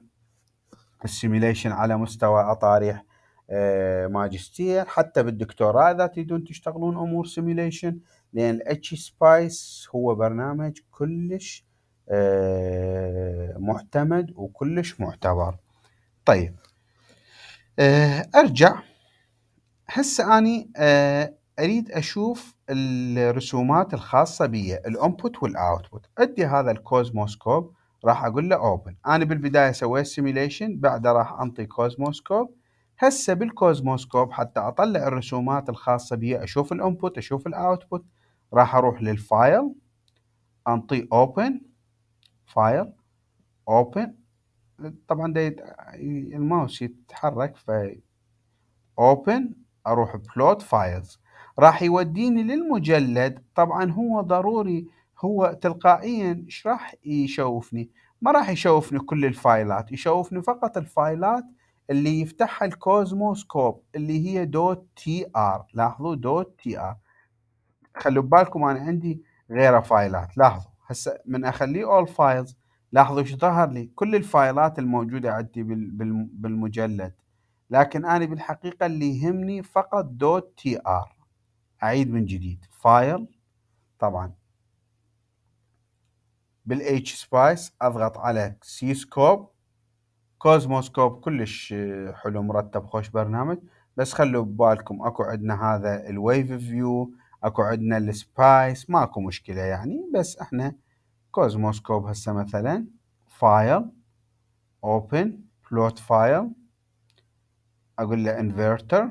السيميليشن على مستوى اطاريح آه ماجستير حتى بالدكتوراه اذا تريدون تشتغلون امور سيميليشن لان الاتش سبايس هو برنامج كلش آه معتمد وكلش معتبر طيب آه، ارجع هسه اني آه، اريد اشوف الرسومات الخاصه بي الانبوت والاوتبوت عندي هذا الكوزموسكوب راح اقول له اوبن انا بالبدايه سويت سيميليشن بعده راح انطي كوزموسكوب هسه بالكوزموسكوب حتى اطلع الرسومات الخاصه بي اشوف الانبوت اشوف الاوتبوت راح اروح للفايل انطي اوبن فايل اوبن طبعا الماوس يتحرك في اوبن اروح بلوت فايلز راح يوديني للمجلد طبعا هو ضروري هو تلقائيا ايش راح يشوفني ما راح يشوفني كل الفايلات يشوفني فقط الفايلات اللي يفتحها الكوزموسكوب اللي هي دوت تي ار لاحظوا دوت تي ار خلوا بالكم انا عندي غيره فايلات لاحظوا هسه من اخليه اول فايلز لاحظوا شو ظهر لي كل الفايلات الموجودة عندي بالمجلد لكن أنا بالحقيقة اللي يهمني فقط دوت تي ار أعيد من جديد فايل طبعا بالاتش سبايس أضغط على سي سكوب كوزموسكوب كلش آه، حلو مرتب خوش برنامج بس خلوا ببالكم اكو عندنا هذا الويف فيو اكو عندنا السبايس ماكو مشكله يعني بس احنا كوزموسكوب هسه مثلا فايل اوبن بلوت فايل اقول له انفرتر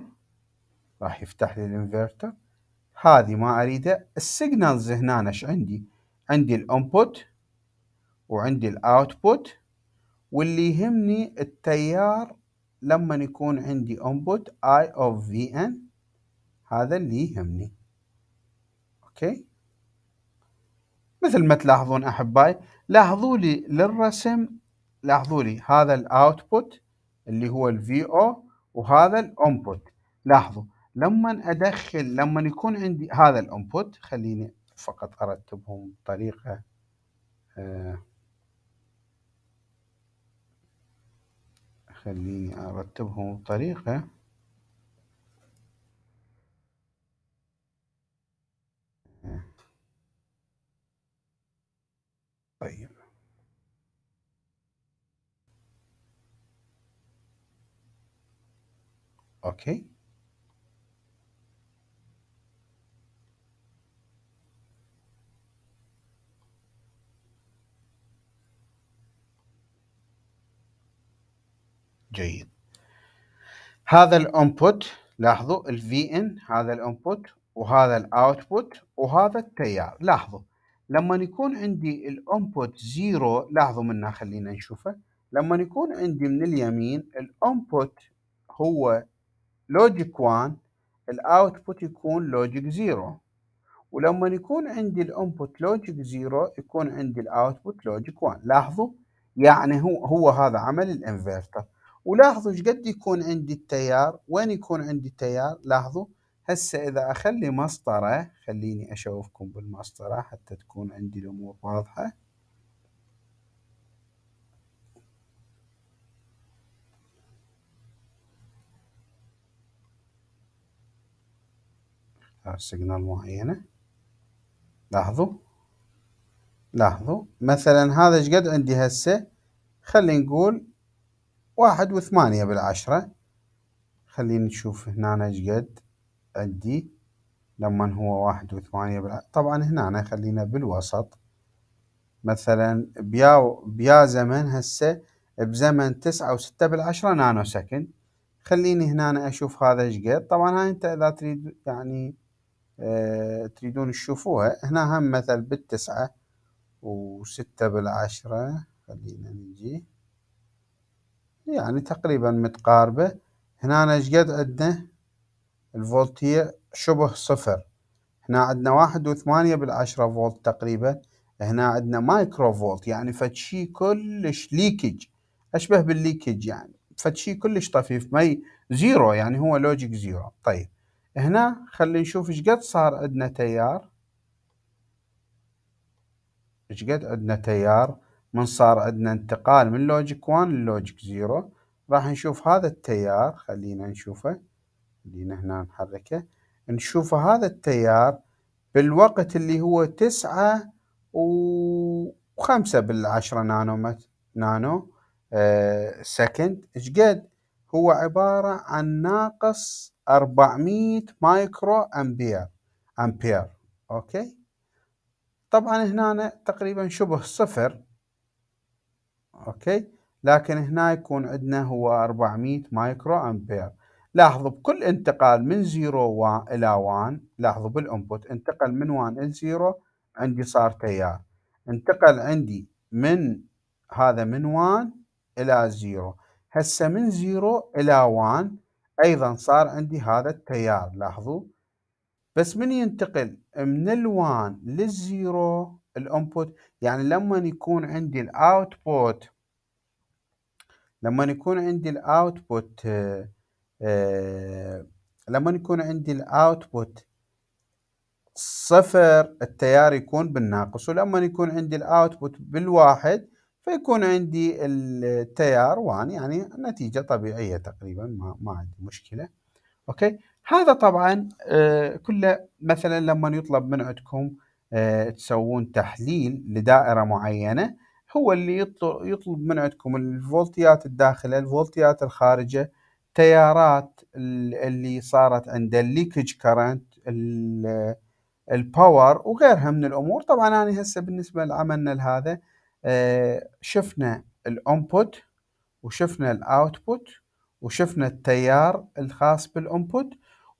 راح يفتح لي الانفرتر هذه ما اريده السيجنالز هنا ايش عندي عندي الانبوت وعندي الاوتبوت واللي يهمني التيار لما يكون عندي انبوت اي اوف في ان هذا اللي يهمني اوكي مثل ما تلاحظون احبائي لاحظوا لي للرسم لاحظوا لي هذا الاوتبوت اللي هو الفي او وهذا الانبوت لاحظوا لما ادخل لما يكون عندي هذا الانبوت خليني فقط ارتبهم بطريقه آه خليني ارتبهم بطريقه طيب اوكي جيد هذا الانبوت لاحظوا الفي ان هذا الانبوت وهذا الاوتبوت وهذا التيار لاحظوا لما يكون عندي الانبوت زيرو لاحظوا منها خلينا نشوفه لما يكون عندي من اليمين الانبوت هو لوجيك 1 الاوتبوت يكون لوجيك 0 ولما يكون عندي الانبوت لوجيك 0 يكون عندي الاوتبوت لوجيك 1 لاحظوا يعني هو هو هذا عمل الانفرتر ولاحظوا ايش قد يكون عندي التيار وين يكون عندي التيار لاحظوا هسه إذا أخلي مسطرة خليني أشوفكم بالمسطرة حتى تكون عندي الأمور واضحة اختار سيجنال معينة لاحظوا لاحظوا مثلا هذا ايش قد عندي هسه خلي نقول واحد وثمانية بالعشرة خلينا نشوف هنا ايش قد عندي لما هو واحد وثمانية طبعا هنا خلينا بالوسط مثلا بيا بيا زمن هسه بزمن تسعة وستة بالعشرة نانو سكند خليني هنا أنا أشوف هذا ايش قد طبعا هاي أنت إذا تريد يعني أه تريدون تشوفوها هنا هم مثل بالتسعة وستة بالعشرة خلينا نجي يعني تقريبا متقاربة هنا ايش قد عندنا الفولت هي شبه صفر هنا عندنا واحد وثمانية بالعشرة فولت تقريبا هنا عندنا مايكرو فولت يعني فتشي كلش ليكج أشبه بالليكج يعني فتشي كلش طفيف مي زيرو يعني هو لوجيك زيرو طيب هنا خلي نشوف ايش قد صار عندنا تيار ايش قد عندنا تيار من صار عندنا انتقال من لوجيك 1 للوجيك 0 راح نشوف هذا التيار خلينا نشوفه خلينا هنا نحركه نشوف هذا التيار بالوقت اللي هو تسعة وخمسة بالعشرة نانو نانو آه، سكند ايش هو عبارة عن ناقص أربعمية مايكرو امبير امبير اوكي طبعا هنا تقريبا شبه صفر اوكي لكن هنا يكون عندنا هو أربعمية مايكرو امبير لاحظوا بكل انتقال من 0 إلى 1 لاحظوا بالانبوت انتقل من 1 إلى 0 عندي صار تيار انتقل عندي من هذا من 1 إلى 0 هسه من 0 إلى 1 أيضا صار عندي هذا التيار لاحظوا بس من ينتقل من لل0 الانبوت يعني لما يكون عندي الاوتبوت لما يكون عندي الاوتبوت آه، لما يكون عندي الاوتبوت صفر التيار يكون بالناقص ولما يكون عندي الاوتبوت بالواحد فيكون عندي التيار وان يعني نتيجة طبيعية تقريبا ما, ما عندي مشكلة اوكي هذا طبعا آه، كله مثلا لما يطلب من عندكم آه، تسوون تحليل لدائرة معينة هو اللي يطلب من عندكم الفولتيات الداخلة الفولتيات الخارجة التيارات اللي صارت عند الليكج كرنت الباور وغيرها من الامور طبعا انا هسه بالنسبه لعملنا لهذا آه، شفنا الانبوت وشفنا الاوتبوت وشفنا التيار الخاص بالانبوت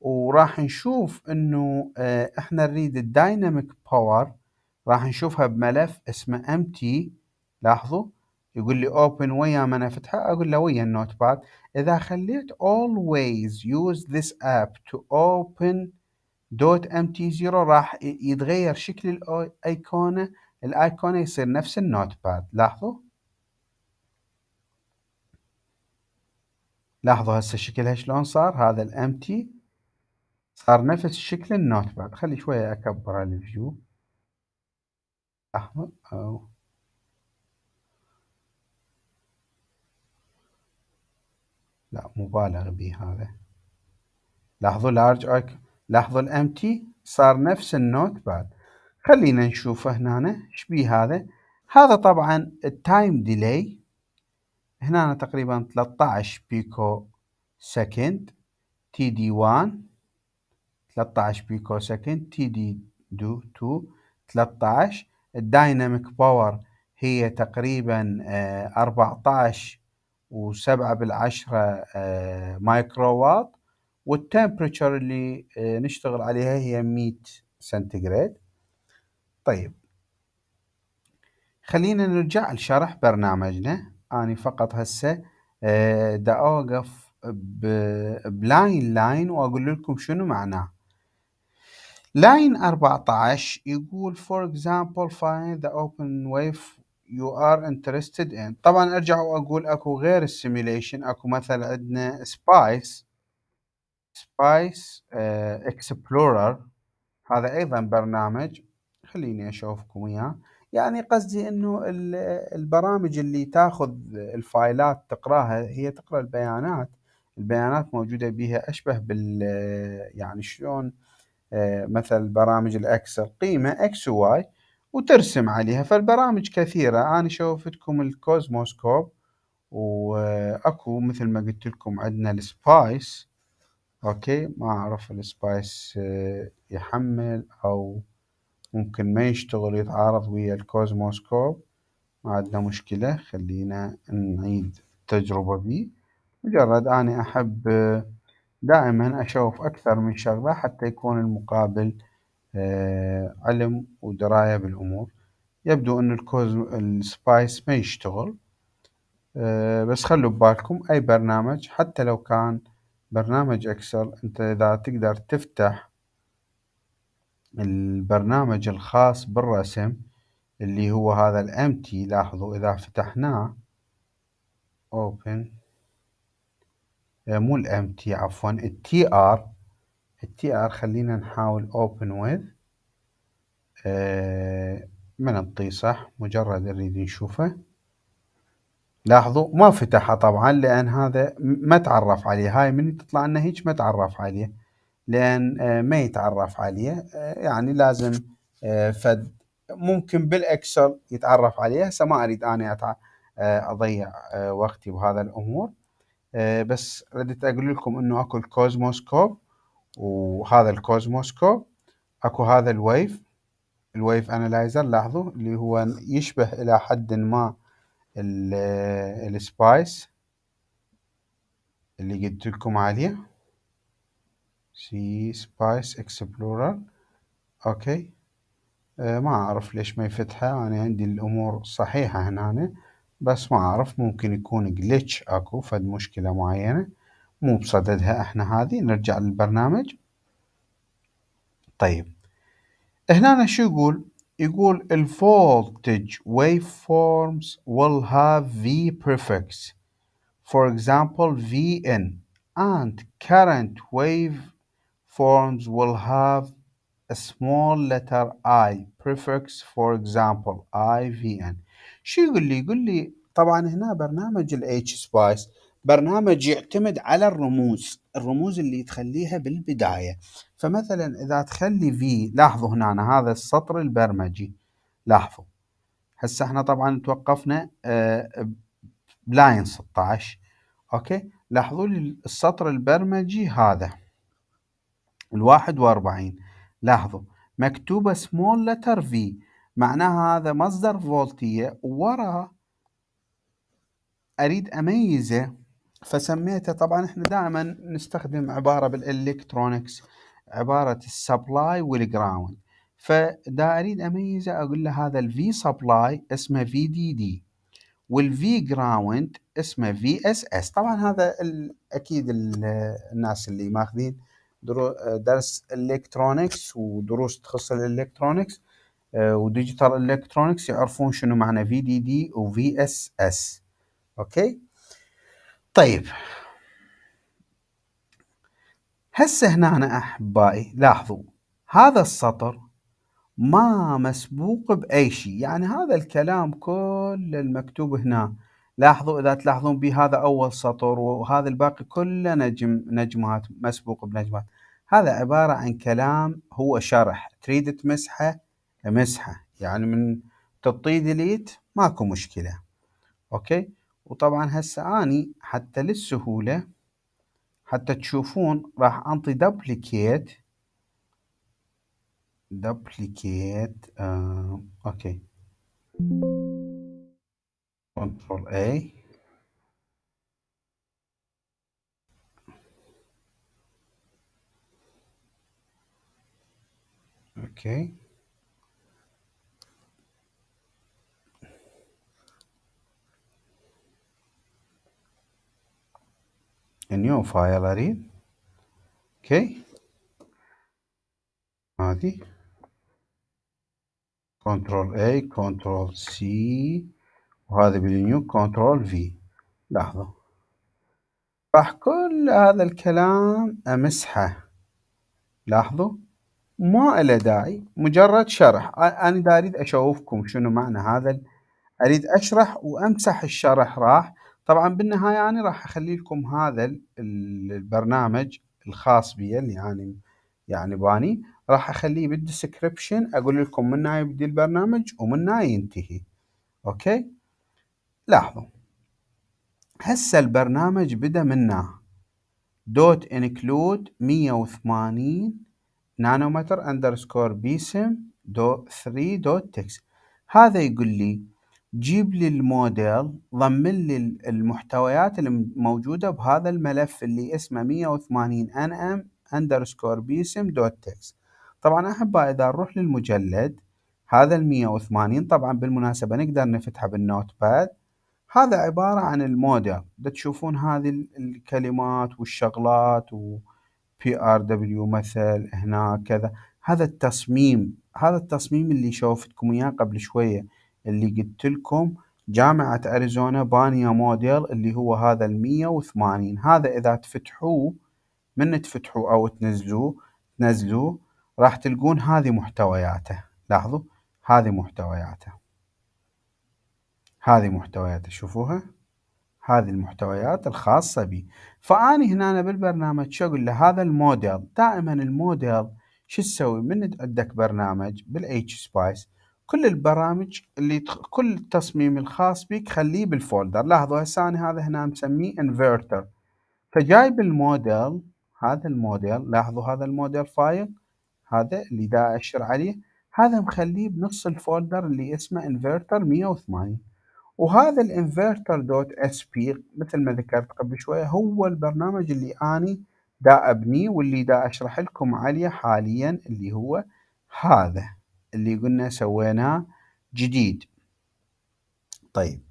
وراح نشوف انه آه، احنا نريد الدايناميك باور راح نشوفها بملف اسمه تي لاحظوا يقول لي open ويا ما انا فتحه اقول له ويا النوت باد اذا خليت always use this app to open دوت mt 0 راح يتغير شكل الايقونه الايقونه يصير نفس النوت باد لاحظوا لاحظوا هسه شكلها شلون صار هذا الام تي صار نفس شكل النوت باد خلي شويه اكبر الفيو احمر او لا مبالغ به هذا لاحظوا لارج ارك لاحظوا الامتي صار نفس النوت بعد خلينا نشوفه هنا ايش بيه هذا هذا طبعا التايم ديلي هنا تقريبا 13 بيكو سكند تي دي 1 13 بيكو سكند تي دي 2 13 الدايناميك باور هي تقريبا 14 آه، وسبعة بالعشرة آه، واط والتمبرتشر اللي آه، نشتغل عليها هي 100 سنتيغريد طيب خلينا نرجع لشرح برنامجنا أنا فقط هسه آه، دا أوقف بلاين لاين وأقول لكم شنو معناه لاين 14 يقول for example find the open wave you are interested in طبعا ارجع واقول اكو غير السيميليشن اكو مثلا عندنا سبايس سبايس اكسبلورر هذا ايضا برنامج خليني اشوفكم اياه يعني قصدي انه البرامج اللي تاخذ الفايلات تقراها هي تقرا البيانات البيانات موجوده بها اشبه بال آه، يعني شلون آه، مثل برامج الاكسل قيمه اكس وواي وترسم عليها فالبرامج كثيرة أنا شوفتكم الكوزموسكوب واكو مثل ما قلت لكم عندنا السبايس اوكي ما اعرف السبايس آه، يحمل او ممكن ما يشتغل يتعارض ويا الكوزموسكوب ما عندنا مشكلة خلينا نعيد التجربة بي مجرد أنا أحب آه، دائما أشوف أكثر من شغلة حتى يكون المقابل آه، علم ودراية بالأمور يبدو أن الكوز السبايس ما يشتغل آه، بس خلوا ببالكم أي برنامج حتى لو كان برنامج اكسل انت اذا تقدر تفتح البرنامج الخاص بالرسم اللي هو هذا الامتي لاحظوا اذا فتحناه اوبن آه، مو الامتي عفوا التي ار التي ار خلينا نحاول open with آه ما نعطيه صح مجرد نريد نشوفه لاحظوا ما فتحه طبعا لان هذا ما تعرف عليه هاي من تطلع لنا هيك ما تعرف عليه لان آه، ما يتعرف عليه آه، يعني لازم آه، فد ممكن بالاكسل يتعرف عليه هسه ما اريد انا اضيع وقتي بهذا الامور بس ردت اقول لكم انه اكو الكوزموسكوب وهذا الكوزموسكوب اكو هذا الويف الويف انالايزر لاحظوا اللي هو يشبه الى حد ما السبايس اللي قلت لكم عليه سي سبايس اكسبلورر اوكي أه ما اعرف ليش ما يفتحها انا يعني عندي الامور صحيحه هنا بس ما اعرف ممكن يكون جليتش اكو فد مشكله معينه مو بصددها احنا هذه نرجع للبرنامج طيب هنا شو يقول يقول ال voltage waveforms will have V prefix for example Vn and current waveforms will have a small letter I prefix for example IVN شو يقول لي يقول لي طبعا هنا برنامج الـ H spice برنامج يعتمد على الرموز الرموز اللي تخليها بالبداية فمثلا إذا تخلي في لاحظوا هنا هذا السطر البرمجي لاحظوا هسه احنا طبعا توقفنا آه، بلاين 16 اوكي لاحظوا لي السطر البرمجي هذا الواحد واربعين لاحظوا مكتوبة سمول لتر في معناها هذا مصدر فولتية وورا أريد أميزه فسميته طبعا احنا دائما نستخدم عباره بالالكترونكس عباره السبلاي والجراوند فدا اريد اميزه اقول له هذا الفي سبلاي اسمه في دي دي والفي جراوند اسمه في اس اس طبعا هذا اكيد الناس اللي ماخذين درس الكترونكس ودروس تخص الالكترونكس آه، وديجيتال الكترونكس يعرفون شنو معنى في دي دي وفي اس اس اوكي طيب هسه هنا أنا أحبائي لاحظوا هذا السطر ما مسبوق بأي شيء يعني هذا الكلام كل المكتوب هنا لاحظوا إذا تلاحظون بهذا هذا أول سطر وهذا الباقي كله نجم نجمات مسبوق بنجمات هذا عبارة عن كلام هو شرح تريد تمسحه مسحه يعني من تطي ديليت ماكو مشكلة أوكي وطبعا هسه اني حتى للسهولة حتى تشوفون راح انطي دبليكيت دبليكيت آه. اوكي كنترول اي اوكي a new file array okay هذه كنترول A كنترول C وهذا بالنيو كنترول V لاحظوا راح كل هذا الكلام امسحه لاحظوا ما له داعي مجرد شرح انا دا اريد اشوفكم شنو معنى هذا اريد اشرح وامسح الشرح راح طبعا بالنهايه انا راح اخلي لكم هذا البرنامج الخاص بي اللي يعني يعني باني راح اخليه بالدسكريبشن اقول لكم من يبدي البرنامج ومن ينتهي اوكي لاحظوا هسه البرنامج بدا منا دوت انكلود 180 نانومتر اندرسكور بيسم دوت 3 دوت تكس هذا يقول لي جيب لي الموديل ضمن لي المحتويات الموجوده بهذا الملف اللي اسمه 180 nm اندرسكور بيسم دوت تكس طبعا احبه اذا نروح للمجلد هذا ال 180 طبعا بالمناسبه نقدر نفتحه بالنوت باد هذا عباره عن الموديل دا تشوفون هذه الكلمات والشغلات و بي ار دبليو مثل هنا كذا هذا التصميم هذا التصميم اللي شوفتكم اياه قبل شويه اللي قلت لكم جامعة أريزونا بانيا موديل اللي هو هذا المية وثمانين هذا إذا تفتحوه من تفتحوه أو تنزلوه تنزلوه راح تلقون هذه محتوياته لاحظوا هذه محتوياته هذه محتوياته شوفوها هذه المحتويات الخاصة بي فأني هنا بالبرنامج شو أقول له هذا الموديل دائما الموديل شو تسوي من عندك برنامج بالاتش سبايس كل البرامج اللي تخ... كل التصميم الخاص بك خليه بالفولدر لاحظوا هسه انا هذا هنا مسميه انفرتر فجايب الموديل هذا الموديل لاحظوا هذا الموديل فايل هذا اللي دا اشر عليه هذا مخليه بنص الفولدر اللي اسمه انفرتر 108 وهذا الانفرتر دوت اس بي مثل ما ذكرت قبل شويه هو البرنامج اللي اني دا ابنيه واللي دا اشرح لكم عليه حاليا اللي هو هذا اللي قلنا سويناه جديد طيب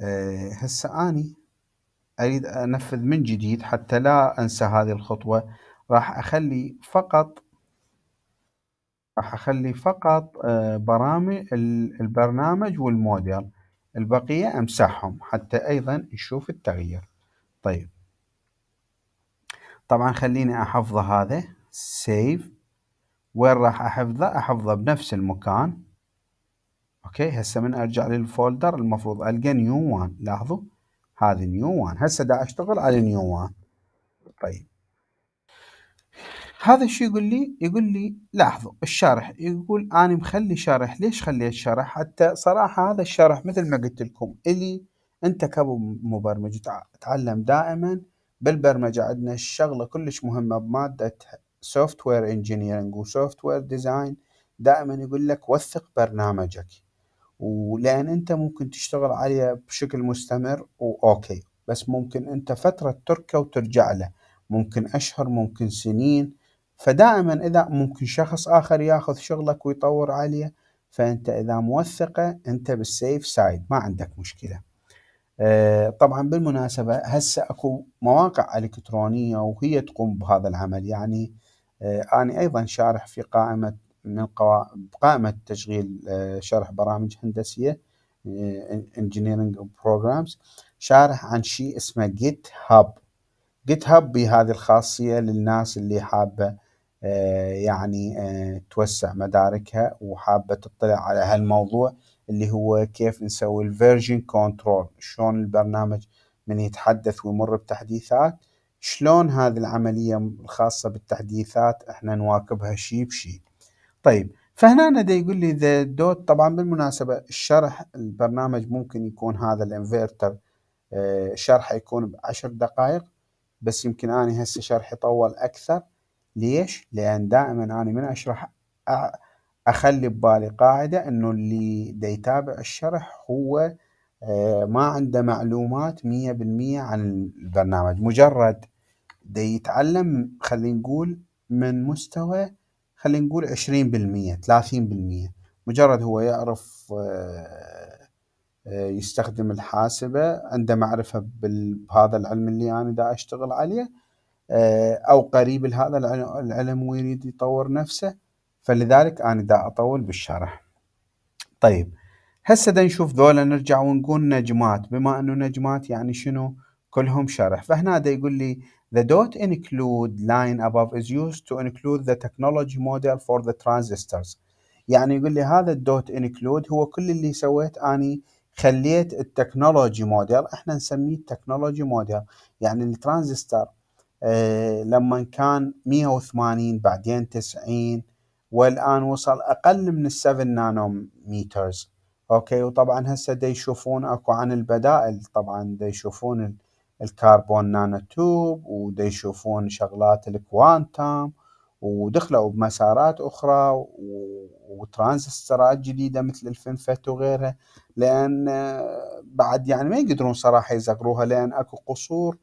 أه هسه اني اريد انفذ من جديد حتى لا انسى هذه الخطوة راح اخلي فقط راح اخلي فقط آه، برامج البرنامج والموديل البقية امسحهم حتى ايضا نشوف التغيير طيب طبعا خليني احفظ هذا سيف وين راح احفظه احفظه بنفس المكان اوكي هسه من ارجع للفولدر المفروض القى نيو 1 لاحظوا هذه نيو 1 هسه دا اشتغل على نيو 1 طيب هذا الشيء يقول لي يقول لي لاحظوا الشرح يقول انا مخلي شرح ليش خليت شرح حتى صراحه هذا الشرح مثل ما قلت لكم الي انت كمبرمج تعلم دائما بالبرمجه عندنا الشغله كلش مهمه بمادتها سوفت وير انجينيرنج وسوفت وير ديزاين دائما يقول لك وثق برنامجك ولان انت ممكن تشتغل عليه بشكل مستمر واوكي بس ممكن انت فتره تركه وترجع له ممكن اشهر ممكن سنين فدائما اذا ممكن شخص اخر ياخذ شغلك ويطور عليه فانت اذا موثقه انت بالسيف سايد ما عندك مشكله آه، طبعا بالمناسبه هسه اكو مواقع الكترونيه وهي تقوم بهذا العمل يعني آه، أنا أيضا شارح في قائمة من قائمة تشغيل آه، شرح برامج هندسية آه، engineering programs شارح عن شيء اسمه جيت هاب جيت هاب بهذه الخاصية للناس اللي حابة يعني توسع مداركها وحابة تطلع على هالموضوع اللي هو كيف نسوي الفيرجن كنترول شلون البرنامج من يتحدث ويمر بتحديثات شلون هذه العملية الخاصة بالتحديثات احنا نواكبها شي بشي طيب فهنا ندى يقول لي the دوت طبعا بالمناسبة الشرح البرنامج ممكن يكون هذا الانفيرتر آه، شرحه يكون بعشر دقائق بس يمكن اني هسه شرحي طول أكثر ليش؟ لأن دائما أنا من أشرح أخلي ببالي قاعدة إنه اللي دا يتابع الشرح هو آه، ما عنده معلومات مية بالمية عن البرنامج مجرد دي يتعلم خلينا نقول من مستوى خلينا نقول عشرين بالمية ثلاثين بالمية مجرد هو يعرف آه، آه، يستخدم الحاسبة عنده معرفة بهذا العلم اللي أنا دا أشتغل عليه أو قريب لهذا العلم ويريد يطور نفسه فلذلك أنا دا أطول بالشرح طيب هسه دا نشوف ذولا نرجع ونقول نجمات بما انه نجمات يعني شنو كلهم شرح فهنا دا يقول لي the dot include line above is used to include the technology model for the transistors يعني يقول لي هذا الدوت انكلود هو كل اللي سويت اني خليت التكنولوجي موديل احنا نسميه التكنولوجي موديل يعني الترانزستور آه لما كان 180 بعدين 90 والان وصل اقل من 7 نانومترز اوكي وطبعا هسه دا يشوفون اكو عن البدائل طبعا دا يشوفون الكربون نانو توب ودا يشوفون شغلات الكوانتم ودخلوا بمسارات اخرى وترانزسترات جديده مثل الفنفت وغيرها لان بعد يعني ما يقدرون صراحه يزقروها لان اكو قصور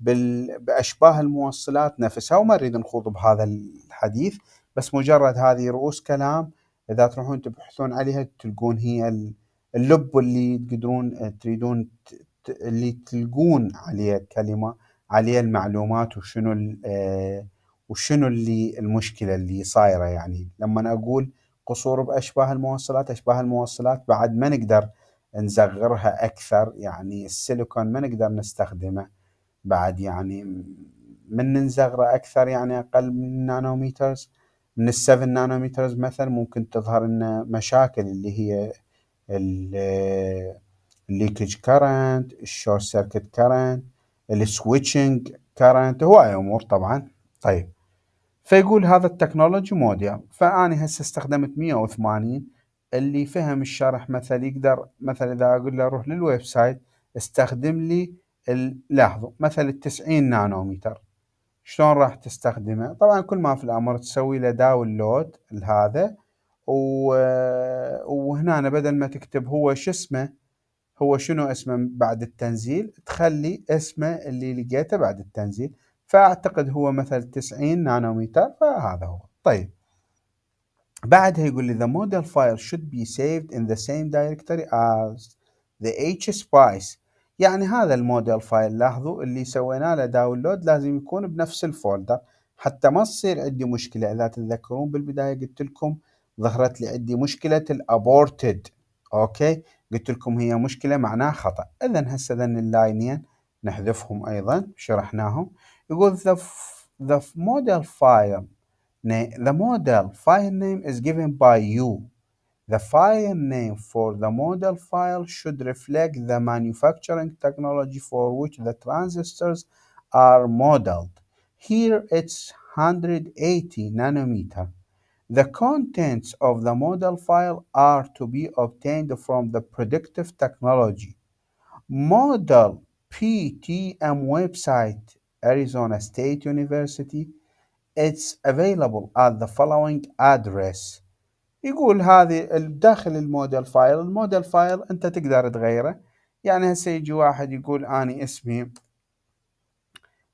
باشباه الموصلات نفسها وما نريد نخوض بهذا الحديث بس مجرد هذه رؤوس كلام اذا تروحون تبحثون عليها تلقون هي اللب اللي تقدرون آه، تريدون اللي تلقون عليه الكلمه عليه المعلومات وشنو آه، وشنو اللي المشكله اللي صايره يعني لما اقول قصور باشباه الموصلات اشباه الموصلات بعد ما نقدر نزغرها اكثر يعني السيليكون ما نقدر نستخدمه بعد يعني من نزغره اكثر يعني اقل من نانوميترز من ال7 نانومترز مثلا ممكن تظهر لنا مشاكل اللي هي الليكج كارنت الشورت سيركت كارنت السويتشنج كارنت هواي امور طبعا طيب فيقول هذا التكنولوجي موديل فاني هسه استخدمت 180 اللي فهم الشرح مثلا يقدر مثلا اذا اقول له روح للويب سايت استخدم لي لاحظوا مثلا 90 نانومتر شلون راح تستخدمه طبعا كل ما في الامر تسوي له داونلود لهذا وهنا أنا بدل ما تكتب هو شو اسمه هو شنو اسمه بعد التنزيل تخلي اسمه اللي لقيته بعد التنزيل فاعتقد هو مثل 90 نانومتر فهذا هو طيب بعدها يقول لي the model file should be saved in the same directory as the hspice يعني هذا الموديل فايل لاحظوا اللي سوينا له داونلود لازم يكون بنفس الفولدر حتى ما تصير عندي مشكلة إذا تتذكرون بالبداية قلت لكم ظهرت لي عندي مشكلة الابورتد أوكي قلت لكم هي مشكلة معناها خطأ إذا هسه ذن اللاينين نحذفهم أيضا شرحناهم يقول the, the model file name the model file name is given by you The file name for the model file should reflect the manufacturing technology for which the transistors are modeled. Here it's 180 nanometer. The contents of the model file are to be obtained from the predictive technology. Model PTM website, Arizona State University. It's available at the following address يقول هذه داخل الموديل فايل الموديل فايل انت تقدر تغيره يعني هسه يجي واحد يقول اني اسمي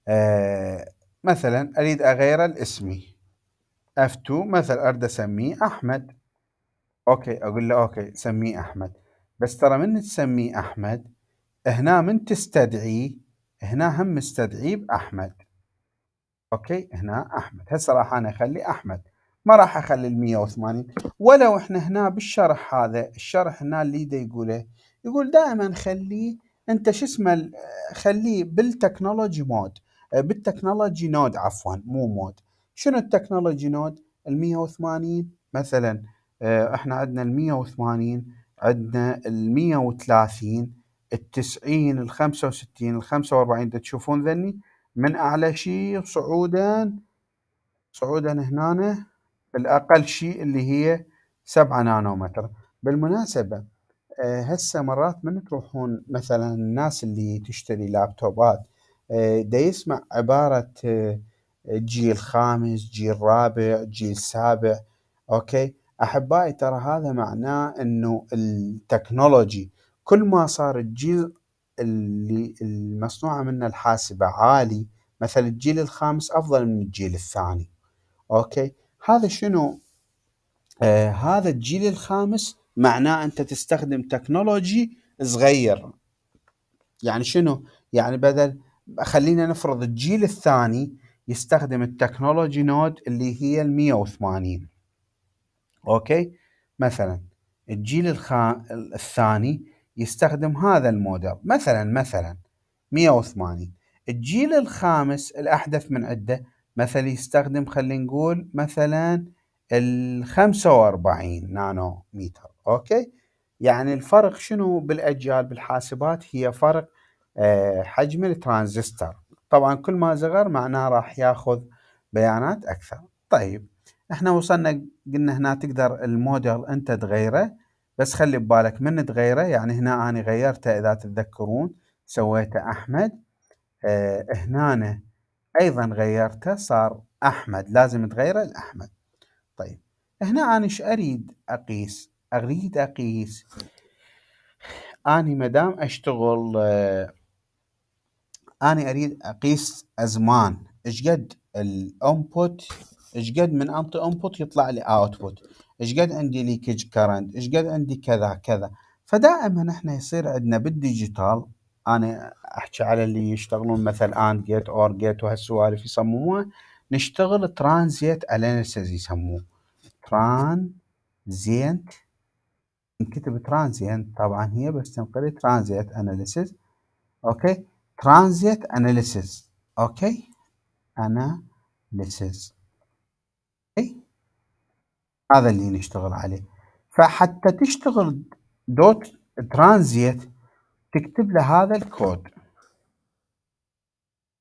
آه، مثلا اريد اغير الاسمي F2 مثلا اريد اسميه احمد اوكي اقول له اوكي سميه احمد بس ترى من تسميه احمد هنا من تستدعيه هنا هم مستدعيه باحمد اوكي هنا احمد هسه راح انا اخلي احمد ما راح اخلي ال 180 ولو احنا هنا بالشرح هذا الشرح هنا اللي دا يقوله يقول دائما خليه انت شو اسمه خليه بالتكنولوجي مود أه، بالتكنولوجي نود عفوا مو مود شنو التكنولوجي نود ال 180 مثلا أه، احنا عندنا ال 180 عندنا ال 130 ال 90 ال 65 ال 45 تشوفون ذني من اعلى شيء صعودا صعودا هنا الأقل شيء اللي هي 7 نانومتر بالمناسبة آه، هسه مرات من تروحون مثلا الناس اللي تشتري لابتوبات آه، دا يسمع عبارة آه، جيل خامس جيل رابع جيل سابع أوكي أحبائي ترى هذا معناه أنه التكنولوجي كل ما صار الجيل اللي المصنوعة منه الحاسبة عالي مثلا الجيل الخامس أفضل من الجيل الثاني أوكي هذا شنو آه هذا الجيل الخامس معناه انت تستخدم تكنولوجي صغير يعني شنو يعني بدل خلينا نفرض الجيل الثاني يستخدم التكنولوجي نود اللي هي ال 180 اوكي مثلا الجيل الخ... الثاني يستخدم هذا الموديل مثلا مثلا 180 الجيل الخامس الاحدث من عده مثلا يستخدم خلينا نقول مثلا ال 45 نانو متر اوكي يعني الفرق شنو بالاجيال بالحاسبات هي فرق آه، حجم الترانزستور طبعا كل ما صغر معناه راح ياخذ بيانات اكثر طيب احنا وصلنا قلنا هنا تقدر الموديل انت تغيره بس خلي ببالك من تغيره يعني هنا انا غيرته اذا تتذكرون سويته احمد اه هنا ايضا غيرته صار احمد لازم تغيره لاحمد طيب هنا انا ايش اريد اقيس اريد اقيس اني مدام اشتغل آه، اني اريد اقيس ازمان ايش قد الانبوت ايش قد من انطي انبوت يطلع لي اوتبوت ايش قد عندي ليكج كرنت ايش قد عندي كذا كذا فدائما احنا يصير عندنا بالديجيتال انا احكي على اللي يشتغلون مثلا اند جيت اور جيت وهالسوالف يسموها نشتغل ترانزيت اناليسيز يسموه ترانزينت انكتب ترانزيت طبعا هي بس تنقري ترانزيت اناليسيز اوكي ترانزيت اناليسيز اوكي اناليسز اوكي هذا اللي نشتغل عليه فحتى تشتغل دوت ترانزيت تكتب له هذا الكود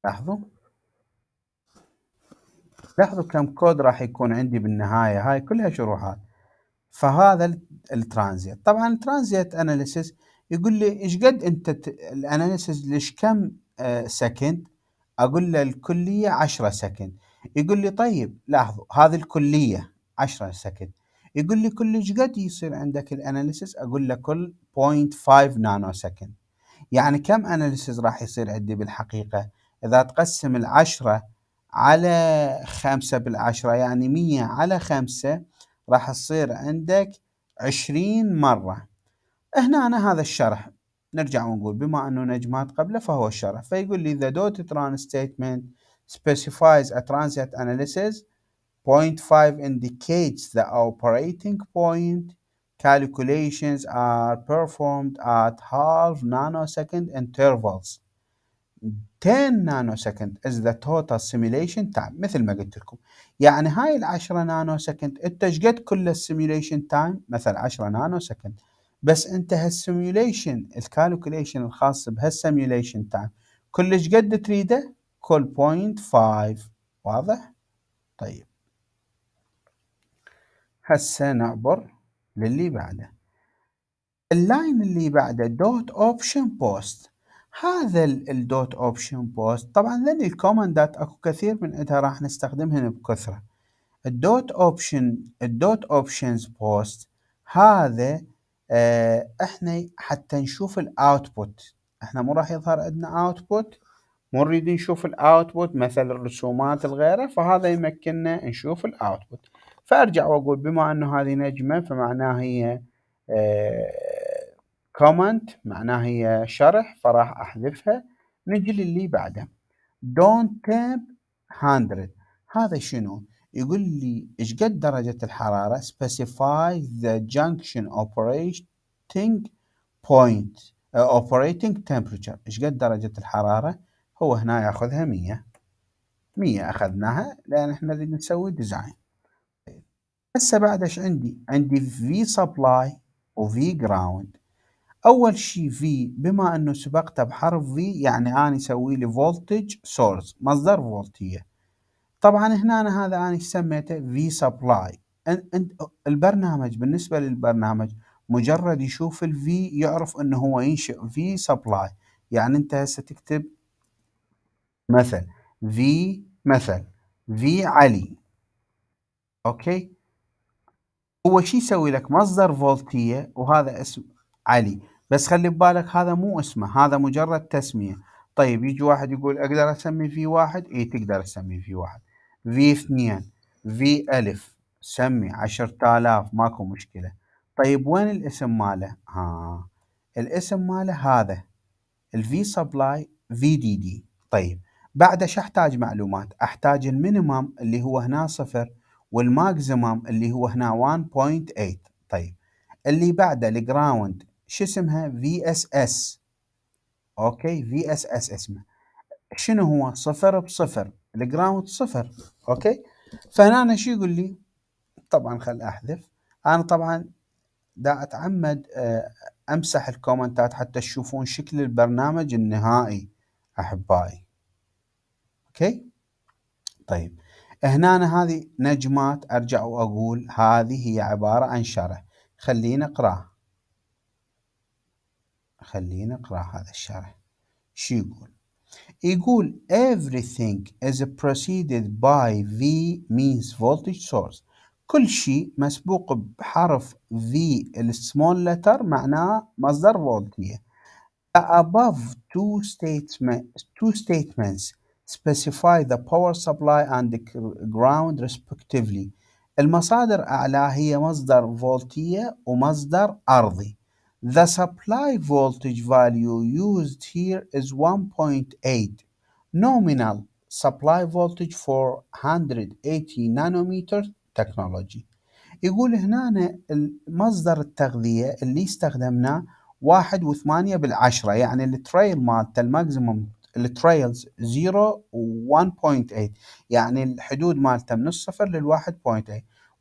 لاحظوا لاحظوا كم كود راح يكون عندي بالنهايه هاي كلها شروحات فهذا الترانزيت طبعا الترانزيت اناليسيس يقول لي ايش قد انت الاناليسيس ليش كم آه، سكند اقول له الكليه 10 سكند يقول لي طيب لاحظوا هذه الكليه 10 سكند يقول لي كل ايش قد يصير عندك الاناليسيس اقول له كل 0.5 نانو سكند يعني كم اناليسز راح يصير عندي بالحقيقه اذا تقسم العشرة على خمسة بالعشرة يعني مية على خمسة راح تصير عندك عشرين مرة هنا أنا هذا الشرح نرجع ونقول بما أنه نجمات قبله فهو الشرح فيقول لي the dot run statement specifies a transient analysis point 0.5 indicates the operating point Calculations are performed at half nanosecond intervals. 10 nanosecond is the total simulation time مثل ما قلت لكم يعني هاي ال 10 nanosecond انت ايش قد كل السيميوليشن تايم مثلا 10 nanosecond بس انت هالسيميوليشن الكالكوليشن الخاص بهالسيميوليشن تايم كلش قد تريده كل 5 واضح طيب هسه نعبر للي بعده اللاين اللي بعده دوت اوبشن بوست هذا الدوت اوبشن بوست طبعا لان الكوماندات اكو كثير من ادها راح نستخدمهن بكثره الدوت اوبشن الدوت اوبشنز بوست هذا اه احنا حتى نشوف الاوتبوت احنا مو راح يظهر عندنا اوتبوت مو نريد نشوف الاوتبوت مثل الرسومات الغيره فهذا يمكننا نشوف الاوتبوت فارجع واقول بما انه هذه نجمه فمعناها هي كومنت آه، معناها هي شرح فراح احذفها نجي للي بعده دونت تاب 100 هذا شنو يقول لي ايش قد درجه الحراره specify the junction operating point uh, operating temperature ايش قد درجه الحراره هو هنا ياخذها 100 100 اخذناها لان احنا نريد نسوي ديزاين هسه بعد ايش عندي؟ عندي في سبلاي وفي جراوند اول شيء في بما انه سبقته بحرف في يعني اني اسوي لي فولتج سورس مصدر فولتيه طبعا هنا هذا انا سميته في سبلاي البرنامج بالنسبه للبرنامج مجرد يشوف الفي يعرف انه هو ينشئ في سبلاي يعني انت هسه تكتب مثل في مثل في علي اوكي هو شي يسوي لك مصدر فولتيه وهذا اسم علي بس خلي ببالك هذا مو اسمه هذا مجرد تسميه طيب يجي واحد يقول اقدر اسمي في واحد اي تقدر اسمي في واحد في اثنين في الف سمي عشرة آلاف ماكو مشكلة طيب وين الاسم ماله ها الاسم ماله هذا الفي سبلاي في دي دي طيب بعد شو احتاج معلومات احتاج المينيمم اللي هو هنا صفر والماكسيمم اللي هو هنا 1.8 طيب اللي بعده الجراوند شو اسمها في اس اس اوكي في اس اس اسمه شنو هو صفر بصفر الجراوند صفر اوكي فهنا شو يقول لي طبعا خل احذف انا طبعا دا اتعمد آه، امسح الكومنتات حتى تشوفون شكل البرنامج النهائي احبائي اوكي طيب هنا هذه نجمات ارجع واقول هذه هي عباره عن شرح خلينا نقرأ خلينا نقرا هذا الشرح شو يقول يقول everything is preceded by V means voltage source كل شيء مسبوق بحرف V السمول letter معناه مصدر فولتية above two statements two statements specify the power supply and the ground respectively المصادر أعلى هي مصدر فولتية ومصدر أرضي The supply voltage value used here is 1.8 nominal supply voltage for 180 nanometer technology يقول هنا مصدر التغذية اللي استخدمناه واحد وثمانية بالعشرة يعني التريل مالته الماكسيموم الترايلز 0 و1.8 يعني الحدود مالته من الصفر لل 1.8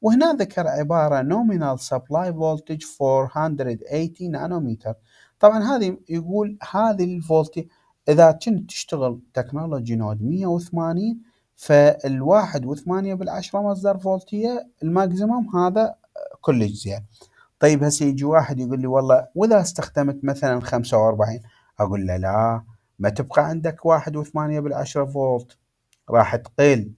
وهنا ذكر عبارة نومينال سبلاي فولتج 480 نانومتر طبعا هذه يقول هذه الفولتج إذا كنت تشتغل تكنولوجي نود 180 فالواحد وثمانية بالعشرة مصدر فولتية الماكزيموم هذا كلش زين طيب هسه يجي واحد يقول لي والله وإذا استخدمت مثلا 45 أقول له لا ما تبقى عندك واحد وثمانية بالعشرة فولت راح تقل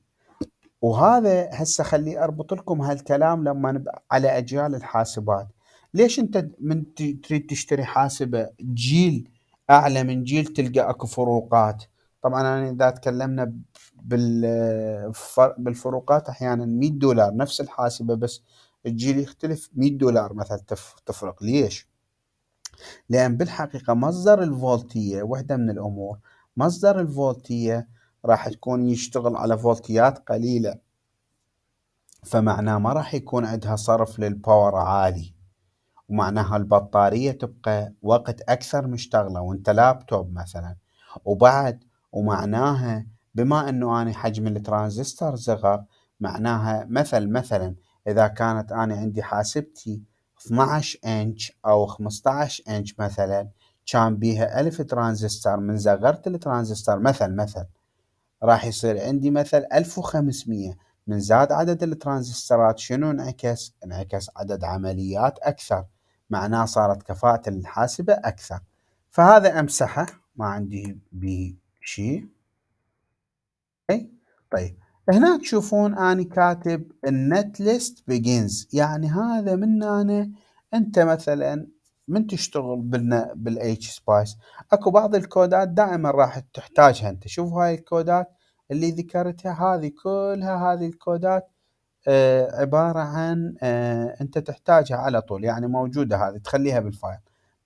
وهذا هسه خلي اربط لكم هالكلام لما نبقى على اجيال الحاسبات ليش انت من تريد تشتري حاسبه جيل اعلى من جيل تلقى اكو فروقات طبعا انا اذا تكلمنا بالفروقات احيانا 100 دولار نفس الحاسبه بس الجيل يختلف 100 دولار مثلا تفرق ليش؟ لأن بالحقيقة مصدر الفولتية وحدة من الأمور مصدر الفولتية راح تكون يشتغل على فولتيات قليلة فمعناه ما راح يكون عندها صرف للباور عالي ومعناها البطارية تبقى وقت أكثر مشتغلة وانت لابتوب مثلا وبعد ومعناها بما انه أنا حجم الترانزستور صغر معناها مثل مثلا إذا كانت أنا عندي حاسبتي 12 انش او 15 انش مثلا كان بيها 1000 ترانزستور من زغرت الترانزستور مثل مثل راح يصير عندي مثل 1500 من زاد عدد الترانزستورات شنو انعكس؟ انعكس عدد عمليات أكثر معناه صارت كفاءة الحاسبة أكثر فهذا أمسحه ما عندي به شيء طيب هنا تشوفون اني كاتب النت ليست بيجنز يعني هذا من أنا أنت مثلا من تشتغل بالاتش سبايس اكو بعض الكودات دائما راح تحتاجها انت شوف هاي الكودات اللي ذكرتها هذه كلها هذه الكودات آه عبارة عن آه انت تحتاجها على طول يعني موجودة هذه تخليها بالفايل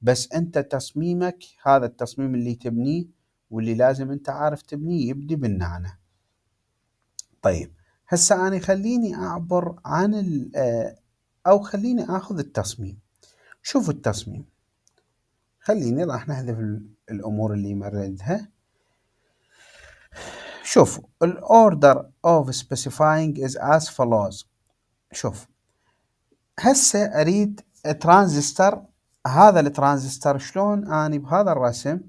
بس انت تصميمك هذا التصميم اللي تبنيه واللي لازم انت عارف تبنيه يبدي بالنعنه طيب هسه أنا خليني أعبر عن ال آه، أو خليني آخذ التصميم شوفوا التصميم خليني راح نحذف الأمور اللي مردها شوفوا الأوردر اوف سبيسيفاينج از اس فولوز شوف هسه أريد ترانزستور هذا الترانزستور شلون اني بهذا الرسم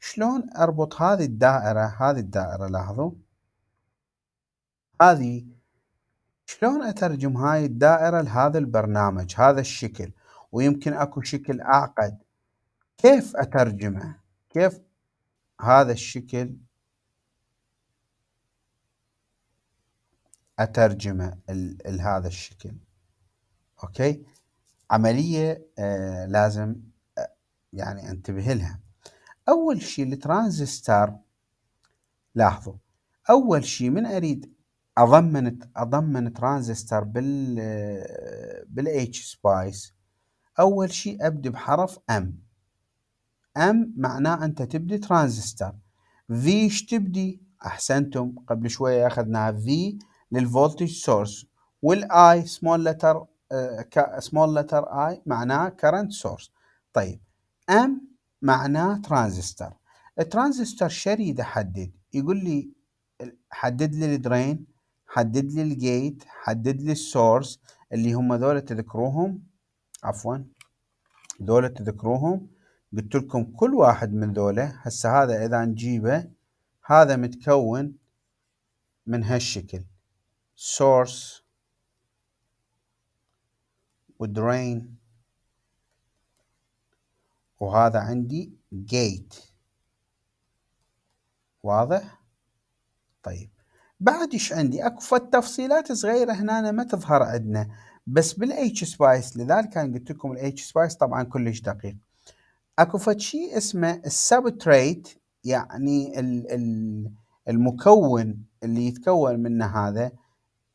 شلون أربط هذه الدائرة هذه الدائرة لاحظوا هذه شلون اترجم هاي الدائرة لهذا البرنامج هذا الشكل ويمكن اكو شكل اعقد كيف اترجمه كيف هذا الشكل اترجمه لهذا الشكل اوكي عمليه آه لازم آه، يعني انتبه لها اول شيء الترانزستور لاحظوا اول شيء من اريد اضمن اضمن ترانزستور بال بالاتش سبايس اول شيء ابدي بحرف ام ام معناه انت تبدي ترانزستور في ايش تبدي احسنتم قبل شويه اخذناها في للفولتج سورس والاي سمول لتر سمول لتر اي معناه كرنت سورس طيب ام معناه ترانزستور الترانزستور شريد احدد يقول لي حدد لي الدرين حدد لي الجيت حدد لي السورس اللي هم دول تذكروهم عفوا دول تذكروهم قلت لكم كل واحد من ذولا هسه هذا اذا نجيبه هذا متكون من هالشكل source ودرين وهذا عندي gate واضح طيب بعد ايش عندي اكو فد تفصيلات صغيره هنا ما تظهر عندنا بس بالاتش سبايس لذلك انا قلت لكم الاتش سبايس طبعا كلش دقيق اكو فد شيء اسمه السبتريت يعني الـ الـ المكون اللي يتكون منه هذا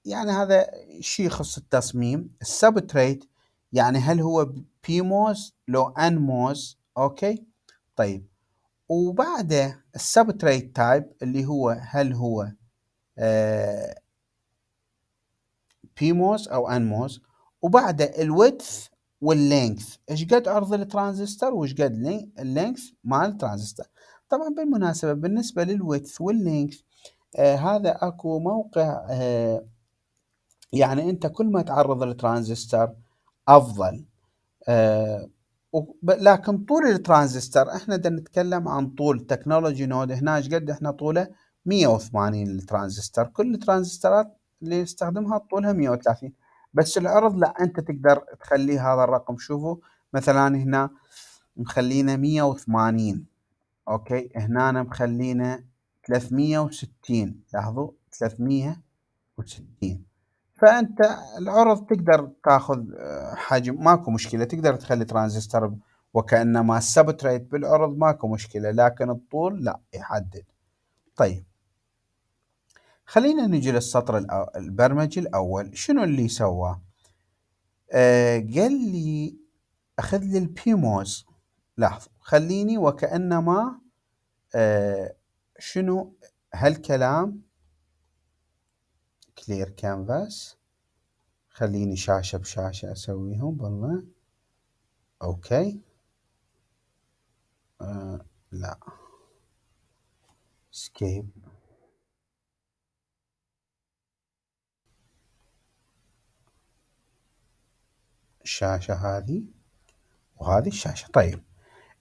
يعني هذا شيء يخص التصميم السبتريت يعني هل هو موز لو موز اوكي طيب وبعده السبتريت تايب اللي هو هل هو بيموس آه، او انموس وبعده الويدث واللينث ايش قد عرض الترانزستور وايش قد اللينث مال الترانزستور طبعا بالمناسبه بالنسبه للويدث واللينث آه هذا اكو موقع آه يعني انت كل ما تعرض الترانزستور افضل آه لكن طول الترانزستور احنا دا نتكلم عن طول تكنولوجي نود هنا ايش قد احنا طوله 180 الترانزستور كل الترانزستورات اللي نستخدمها طولها 130 بس العرض لا انت تقدر تخلي هذا الرقم شوفوا مثلا هنا مخلينا 180 اوكي هنا مخلينا 360 لاحظوا 360 فانت العرض تقدر تاخذ آه، حجم ماكو مشكله تقدر تخلي ترانزستور وكانما سبتريت بالعرض ماكو مشكله لكن الطول لا يحدد طيب خلينا نجي للسطر البرمجي الأول شنو اللي سواه آه قال لي أخذ لي البيموز لحظة خليني وكأنما آه شنو هالكلام كلير كانفاس خليني شاشة بشاشة أسويهم بالله أوكي آه لا سكيب الشاشة هذه وهذه الشاشة طيب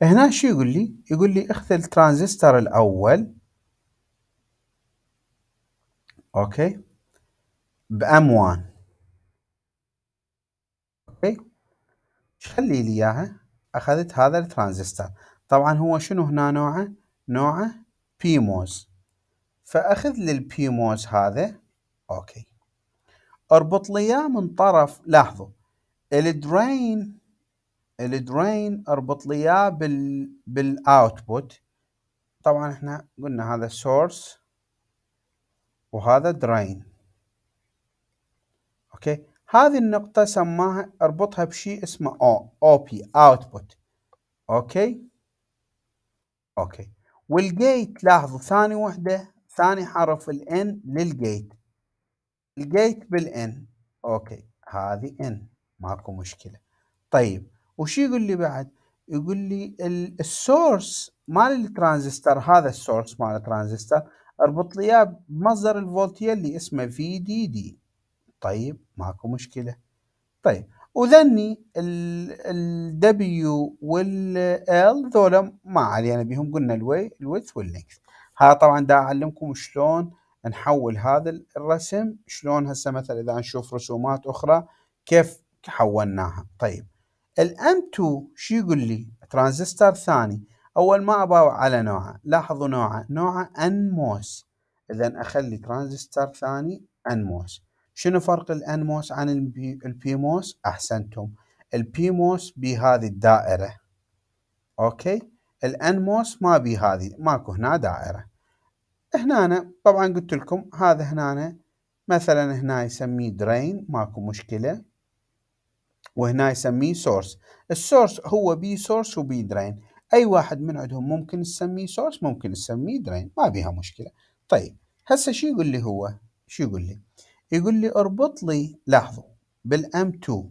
هنا شو يقول لي يقول لي اخذ الترانزستور الأول أوكي بأم وان أوكي خلي لي إياها أخذت هذا الترانزستور طبعا هو شنو هنا نوعه نوعه بيموز فأخذ للبيموز هذا أوكي اربط لي من طرف لاحظوا الدرين الدرين اربط لي اياه بال بالاوتبوت طبعا احنا قلنا هذا سورس وهذا درين اوكي هذه النقطة سماها اربطها بشيء اسمه او او بي اوتبوت اوكي اوكي والجيت لاحظوا ثاني وحدة ثاني حرف الان للجيت الجيت بالان اوكي هذه ان ماكو مشكله طيب وش يقول لي بعد يقول لي السورس مال الترانزستور هذا السورس مال الترانزستور اربط لي اياه بمصدر الفولتيه اللي اسمه في دي دي طيب ماكو مشكله طيب وذني الدبليو والال ذولا ما علينا يعني بهم قلنا الوي الويث واللينث ها طبعا دا اعلمكم شلون نحول هذا الرسم شلون هسه مثلا اذا نشوف رسومات اخرى كيف حولناها طيب الام 2 شو يقول لي ترانزستور ثاني اول ما اباوع على نوعه لاحظوا نوعه نوعه انموس اذا اخلي ترانزستور ثاني انموس شنو فرق الانموس عن البيموس احسنتم البيموس بهذه الدائره اوكي الانموس ما بهذه ماكو هنا دائره هنا طبعا قلت لكم هذا هنا مثلا هنا يسميه درين ماكو مشكله وهنا يسميه سورس السورس هو بي سورس وبي درين اي واحد من عندهم ممكن تسميه سورس ممكن تسميه درين ما بيها مشكله طيب هسه شو يقول لي هو شو يقول لي يقول لي اربط لي لاحظوا بالام 2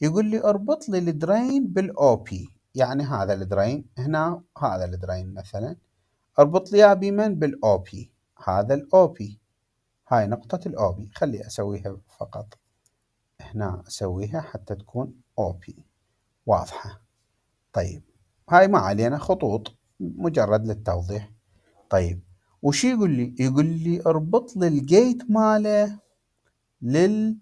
يقول لي اربط لي الدرين بالاو بي يعني هذا الدرين هنا هذا الدرين مثلا اربط لي اياه بمن بالاو بي هذا الاو بي هاي نقطة الاو بي خلي اسويها فقط هنا أسويها حتى تكون OP واضحة طيب هاي ما علينا خطوط مجرد للتوضيح طيب وش يقول لي يقول لي اربط لي الجيت ماله لل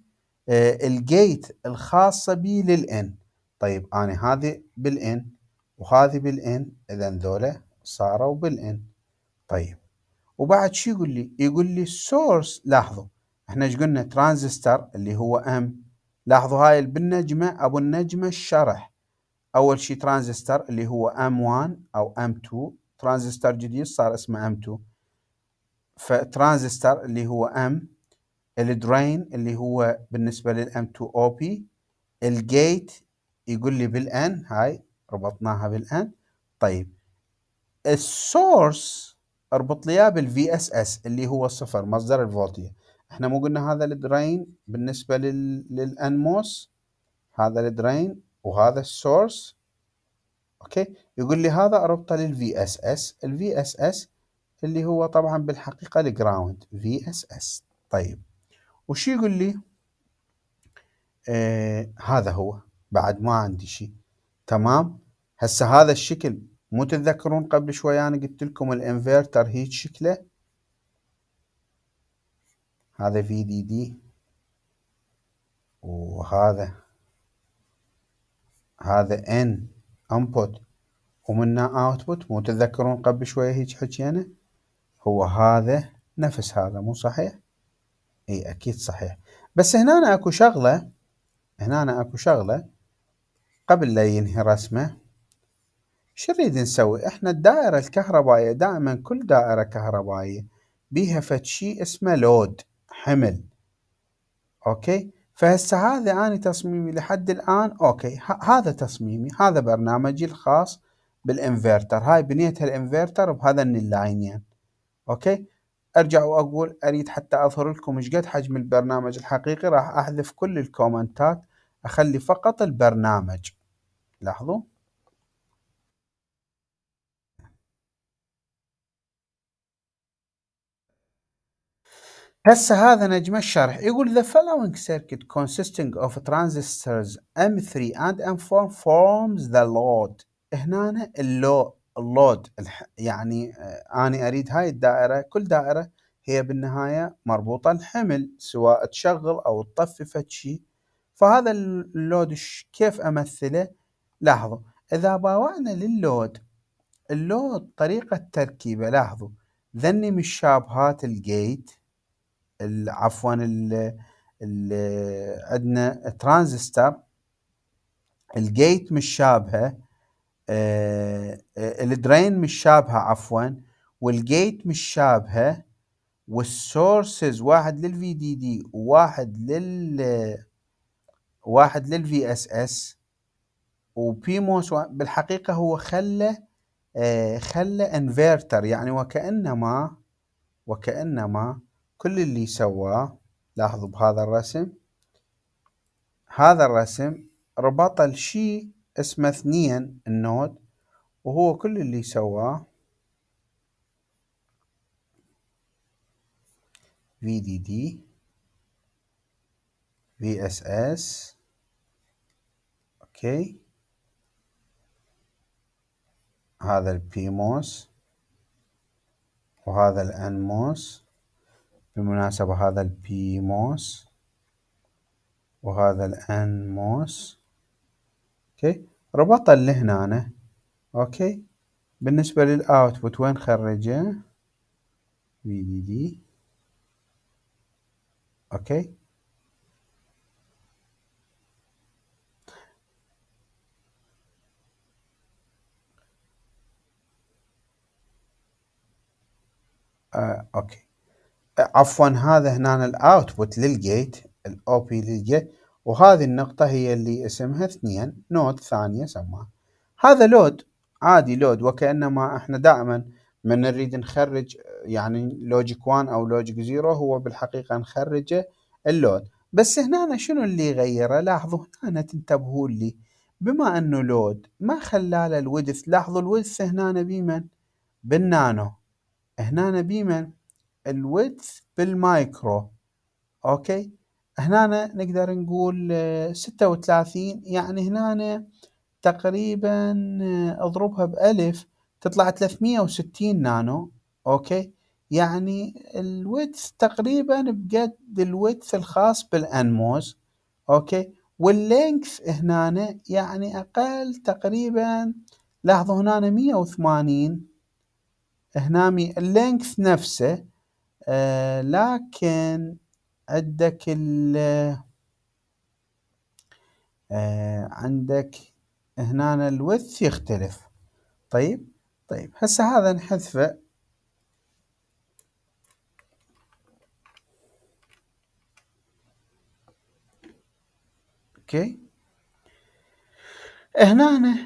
آه، الجيت الخاصة بي للان طيب انا هذه بالان وهذه بالان اذا ذولا صاروا بالان طيب وبعد شو يقول لي يقول لي السورس لاحظوا احنا ايش قلنا ترانزستور اللي هو ام لاحظوا هاي بالنجمة ابو النجمة الشرح اول شيء ترانزستور اللي هو ام 1 او ام 2 ترانزستور جديد صار اسمه ام 2 فترانزستور اللي هو ام الدرين اللي هو بالنسبة للام 2 او بي الجيت يقول لي بالان هاي ربطناها بالان طيب السورس اربط لي اياه بالفي اس اس اللي هو صفر مصدر الفولتيه احنا مو قلنا هذا الدرين بالنسبة للأنموس هذا الدرين وهذا السورس اوكي يقول لي هذا اربطه للفي اس اس الفي اس اس اللي هو طبعا بالحقيقة الجراوند في اس اس طيب وش يقول لي آه هذا هو بعد ما عندي شيء تمام هسه هذا الشكل مو تتذكرون قبل شوي انا قلت لكم الانفرتر هيك شكله هذا في دي دي وهذا هذا ان انبوت ومنا اوتبوت مو تتذكرون قبل شويه هيك حكينا هو هذا نفس هذا مو صحيح اي اكيد صحيح بس هنا أنا اكو شغله هنا أنا اكو شغله قبل لا ينهي رسمه شو نريد نسوي احنا الدائره الكهربائيه دائما كل دائره كهربائيه بيها فتشي اسمه لود حمل اوكي فهسه هذا اني تصميمي لحد الان اوكي هذا تصميمي هذا برنامجي الخاص بالانفرتر هاي بنيت الانفرتر بهذا اللاينين يعني. اوكي ارجع واقول اريد حتى اظهر لكم ايش قد حجم البرنامج الحقيقي راح احذف كل الكومنتات اخلي فقط البرنامج لاحظوا هسه هذا نجم الشرح يقول the following circuit consisting of transistors M3 and M4 forms the load هنا اللود يعني آه، أنا أريد هاي الدائرة كل دائرة هي بالنهاية مربوطة الحمل سواء تشغل أو تطفي شيء فهذا اللود كيف أمثله لاحظوا إذا باوعنا لللود اللود طريقة تركيبه لاحظوا ذني مشابهات الشابهات الجيت عفوا عندنا ترانزستور الجيت مش شابهه آه، آه، الدرين مش شابهه عفوا والجيت مش شابهه والسورسز واحد للفي دي دي وواحد لل واحد للفي اس اس وبيموس بالحقيقه هو خلى آه، خلى انفرتر يعني وكانما وكانما كل اللي سواه لاحظوا بهذا الرسم هذا الرسم ربط الشيء اسمه اثنين النود وهو كل اللي سواه VDD VSS اوكي هذا البيموس وهذا الانموس بالمناسبة هذا البي موس وهذا الان موس اوكي ربطها اللي هنا اوكي بالنسبة للاوتبوت وين خرجه في دي دي اوكي آه، اوكي عفوا هذا هنا الاوتبوت للجيت الاو بي للجيت وهذه النقطة هي اللي اسمها اثنين نود ثانية سماها هذا لود عادي لود وكأنما احنا دائما من نريد نخرج يعني لوجيك 1 او لوجيك 0 هو بالحقيقة نخرجه اللود بس هنا شنو اللي غيره لاحظوا هنا تنتبهوا لي بما انه لود ما خلى له الودث لاحظوا الودث هنا بيمن بالنانو هنا بيمن الويدث بالمايكرو اوكي هنا نقدر نقول ستة وثلاثين يعني هنا تقريبا اضربها بألف تطلع وستين نانو اوكي يعني الويدث تقريبا بقد الويدث الخاص بالانموز اوكي واللينكث هنا يعني اقل تقريبا لاحظوا هنا مية وثمانين هنا اللينكث نفسه آه، لكن عندك ال آه، عندك هنا الوث يختلف طيب طيب هسه هذا نحذفه اوكي هنا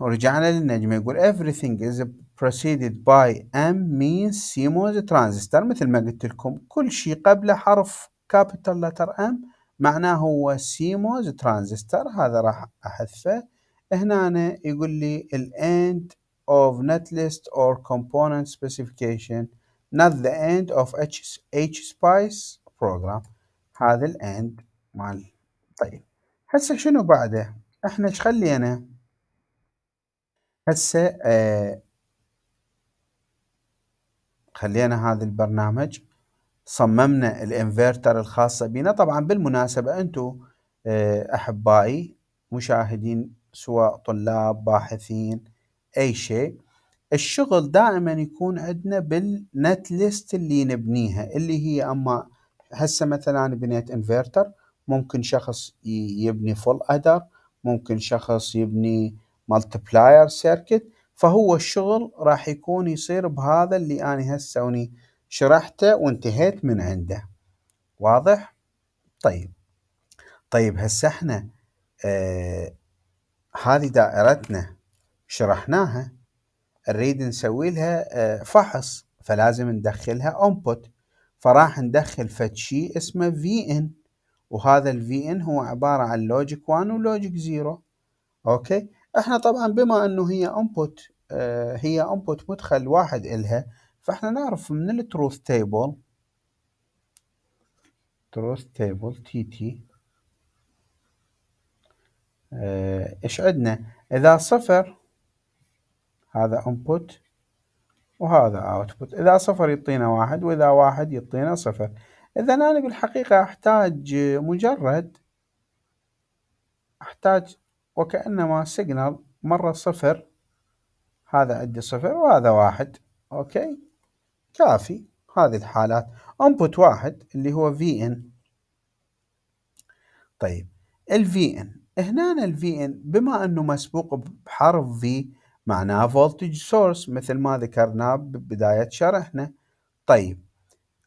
ورجعنا للنجمة يقول everything is preceded by M means CMOS transistor مثل ما قلت لكم كل شيء قبل حرف capital letter M معناه هو CMOS transistor هذا راح أحذفه هنا أنا يقول لي the end of netlist or component specification not the end of H, H spice program هذا ال end مال طيب هسه شنو بعده احنا ايش خلينا هسه آه خلينا هذا البرنامج صممنا الانفرتر الخاصة بنا طبعا بالمناسبة انتو آه، أحبائي مشاهدين سواء طلاب باحثين أي شيء الشغل دائما يكون عندنا بالنت ليست اللي نبنيها اللي هي أما هسه مثلا بنيت انفرتر ممكن شخص يبني فول أدر ممكن شخص يبني ملتبلاير سيركت فهو الشغل راح يكون يصير بهذا اللي أنا هسه أني شرحته وانتهيت من عنده واضح؟ طيب طيب هسه احنا آه هذه دائرتنا شرحناها نريد نسوي لها آه فحص فلازم ندخلها انبوت فراح ندخل فد شيء اسمه في ان وهذا الفي ان هو عباره عن لوجيك 1 ولوجيك 0 اوكي احنا طبعا بما انه هي انبوت آه، هي انبوت مدخل واحد الها فاحنا نعرف من التروث تيبل تروث تيبل تي تي ايش عندنا اذا صفر هذا انبوت وهذا اوتبوت اذا صفر يعطينا واحد واذا واحد يعطينا صفر اذا انا بالحقيقه احتاج مجرد احتاج وكأنما سيجنال مرة صفر هذا عندي صفر وهذا واحد أوكي كافي هذه الحالات انبوت واحد اللي هو في ان طيب الفي ان هنا الفي ان بما انه مسبوق بحرف في معناه فولتج سورس مثل ما ذكرناه ببداية شرحنا طيب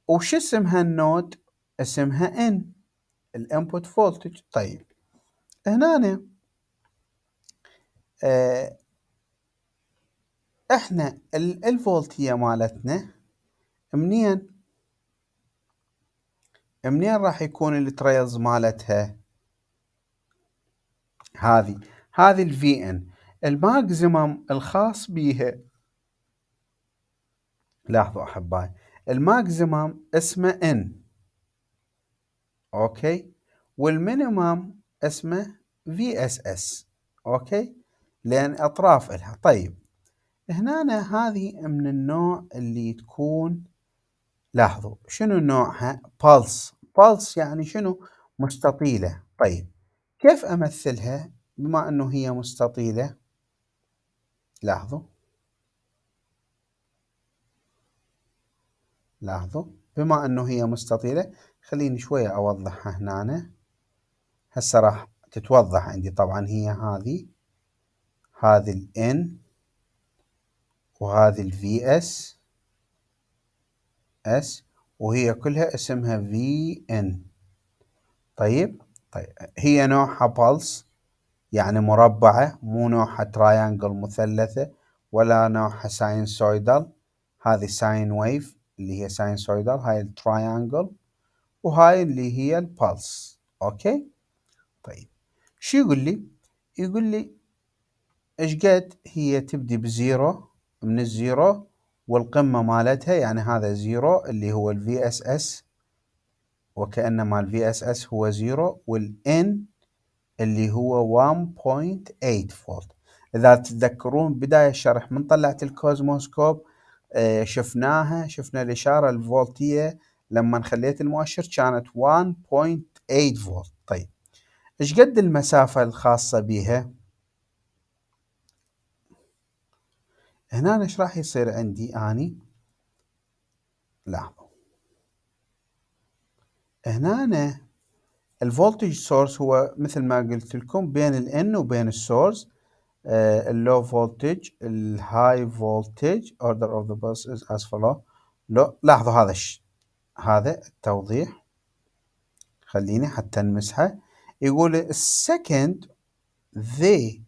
وش اسمها النوت اسمها ان الانبوت فولتج طيب هنا آه، احنا الفولتية مالتنا منين منين راح يكون التريلز مالتها هذه هذه الفي ان الماكسيمم الخاص بيها لاحظوا احبائي الماكسيمم اسمه ان اوكي والمينيمم اسمه في اس اس اوكي لأن أطراف إلها طيب هنا هذه من النوع اللي تكون لاحظوا شنو نوعها بالس بالس يعني شنو مستطيلة طيب كيف أمثلها بما أنه هي مستطيلة لاحظوا لاحظوا بما أنه هي مستطيلة خليني شوية أوضحها هنا هسه راح تتوضح عندي طبعا هي هذه هذه N وهذه ال VS S وهي كلها اسمها VN طيب طيب هي نوعها بالس يعني مربعة مو نوعها تريانجل مثلثة ولا نوعها ساينسويدال هذه ساين ويف اللي هي ساينسويدال هاي التريانجل وهاي اللي هي البالس اوكي طيب شو يقول لي يقول لي ايش قد هي تبدي بزيرو من الزيرو والقمة مالتها يعني هذا زيرو اللي هو ال VSS وكأنما وكأن مال هو زيرو والN اللي هو 1.8 فولت اذا تتذكرون بداية الشرح من طلعت الكوزموسكوب آه، شفناها شفنا الاشارة الفولتية لما خليت المؤشر كانت 1.8 فولت طيب ايش قد المسافة الخاصة بها هنا ايش راح يصير عندي اني لحظة هنا الفولتج سورس هو مثل ما قلت لكم بين الان وبين السورس اللو فولتج الهاي فولتج اوردر اوف ذا بس از اس فولو لاحظوا هذا هذا التوضيح خليني حتى نمسحه يقول السكند ذي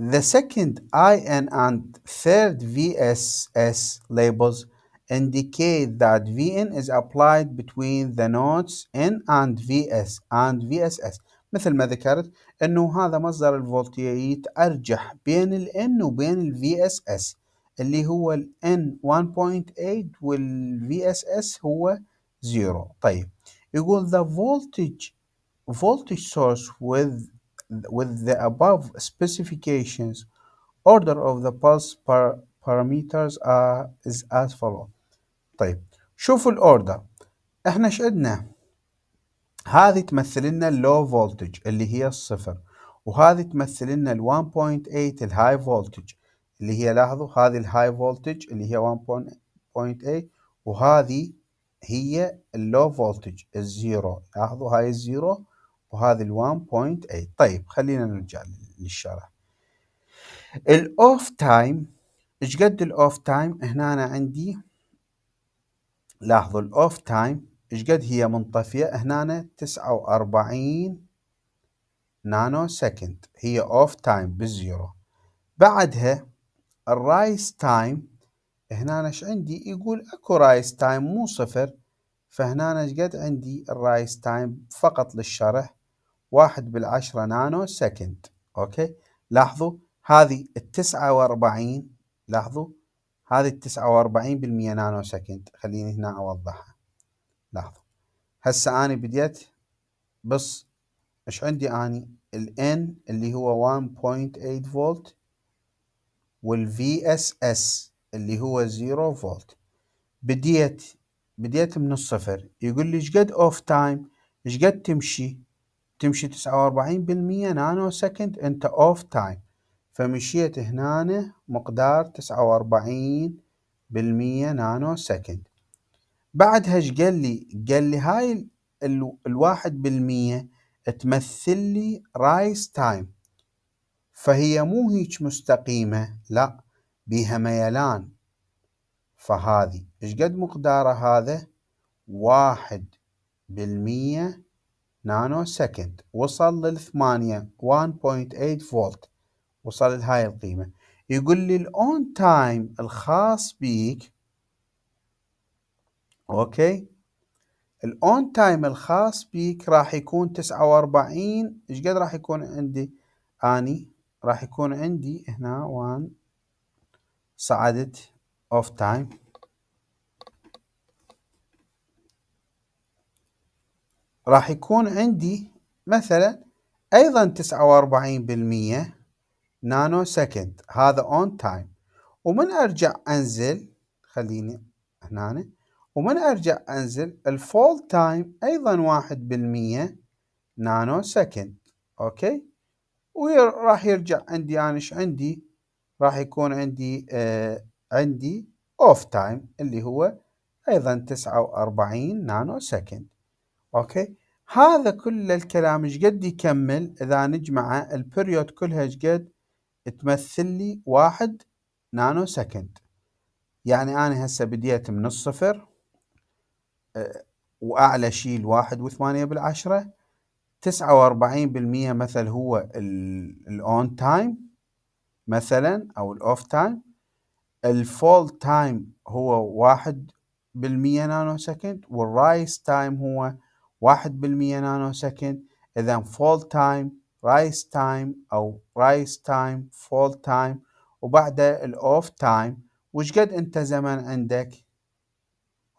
The second IN and third VSS labels indicate that VN is applied between the nodes N and VS and VSS مثل ما ذكرت انه هذا مصدر الفولتية يتأرجح بين ال N وبين ال VSS اللي هو ال N 1.8 وال VSS هو 0 طيب يقول the voltage voltage source with with the above specifications, order of the pulse par parameters are, is as follows. طيب شوفوا الاوردر احنا ايش عندنا؟ هذه تمثل لنا اللو فولتج اللي هي الصفر وهذه تمثل لنا ال 1.8 الهاي فولتج اللي هي لاحظوا هذه الهاي فولتج اللي هي 1.8 وهذه هي اللو فولتج الزيرو لاحظوا هاي الزيرو وهذه ال 1.8 طيب خلينا نرجع للشرح الاوف تايم ايش قد الاوف تايم هنا أنا عندي لاحظوا الاوف تايم ايش قد هي منطفيه هنا أنا 49 نانو سكند هي اوف تايم بالزيرو بعدها الرايس تايم هنا ايش عندي يقول اكو رايس تايم مو صفر فهنا ايش قد عندي الرايس تايم فقط للشرح واحد بالعشرة نانو سكند أوكي لاحظوا هذه التسعة وأربعين لاحظوا هذه التسعة وأربعين بالمية نانو سكند خليني هنا أوضحها لاحظوا هسه أنا بديت بس إيش عندي أني N اللي هو 1.8 فولت وال VSS اللي هو 0 فولت بديت بديت من الصفر يقول لي ايش قد اوف تايم ايش قد تمشي تمشي 49% نانو سكند انت اوف تايم فمشيت هنا مقدار 49 بالمية نانو سكند بعدها ايش قال لي قال لي هاي الواحد بالمية تمثل لي رايس تايم فهي مو هيج مستقيمة لا بيها ميلان فهذه ايش قد مقداره هذا واحد بالمية نانو سكند وصل للثمانية 1.8 فولت وصل لهاي القيمة يقول لي الأون تايم الخاص بيك أوكي الأون تايم الخاص بيك راح يكون تسعة وأربعين إيش قد راح يكون عندي أني راح يكون عندي هنا وان صعدت أوف تايم راح يكون عندي مثلا أيضا 49% نانو سكند هذا اون تايم ومن أرجع أنزل خليني هنا ومن أرجع أنزل الفول تايم أيضا 1% نانو سكند أوكي وراح يرجع عندي أنا يعني إيش عندي راح يكون عندي آه عندي اوف تايم اللي هو أيضا 49 نانو سكند اوكي هذا كل الكلام ايش قد يكمل اذا نجمعه البريود كلها ايش قد تمثل لي واحد نانو سكند يعني انا هسه بديت من الصفر أه، واعلى شيء الواحد وثمانية بالعشرة تسعة واربعين بالمية مثل هو الاون تايم مثلا او الاوف تايم الفول تايم هو واحد بالمية نانو سكند والرايس تايم هو واحد بالمية نانو سكند إذا فول تايم رايس تايم أو رايس تايم فول تايم وبعده الأوف تايم وش قد أنت زمن عندك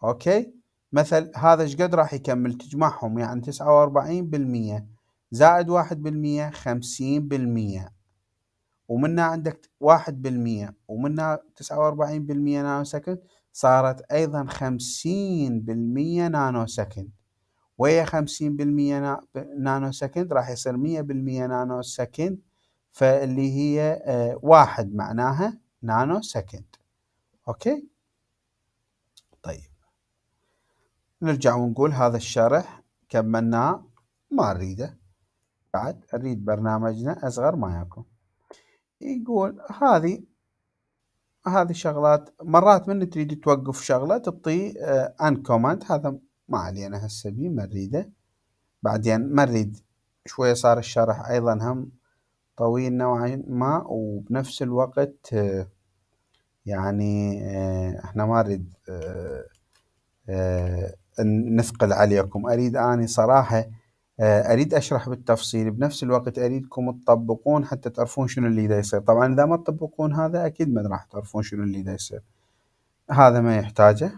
أوكي مثل هذا ايش قد راح يكمل تجمعهم يعني تسعة وأربعين بالمية زائد واحد بالمية خمسين بالمية ومنا عندك واحد بالمية ومنا تسعة وأربعين بالمية نانو سكند صارت أيضا خمسين بالمية نانو سكند ويا 50% نانو سكند راح يصير 100% نانو سكند فاللي هي آه، واحد معناها نانو سكند اوكي طيب نرجع ونقول هذا الشرح كملناه ما اريده بعد نريد برنامجنا اصغر ما يكون يقول هذه هذه شغلات مرات من تريد توقف شغله تعطي ان كوماند هذا ما علينا هسه بي مريده بعدين مرد شوية صار الشرح أيضا هم طويل نوعا ما وبنفس الوقت يعني آه، احنا ما نريد آه، آه، نثقل عليكم أريد أني صراحة أريد أشرح بالتفصيل بنفس الوقت أريدكم تطبقون حتى تعرفون شنو اللي دا يصير طبعا إذا ما تطبقون هذا أكيد ما راح تعرفون شنو اللي دا يصير هذا ما يحتاجه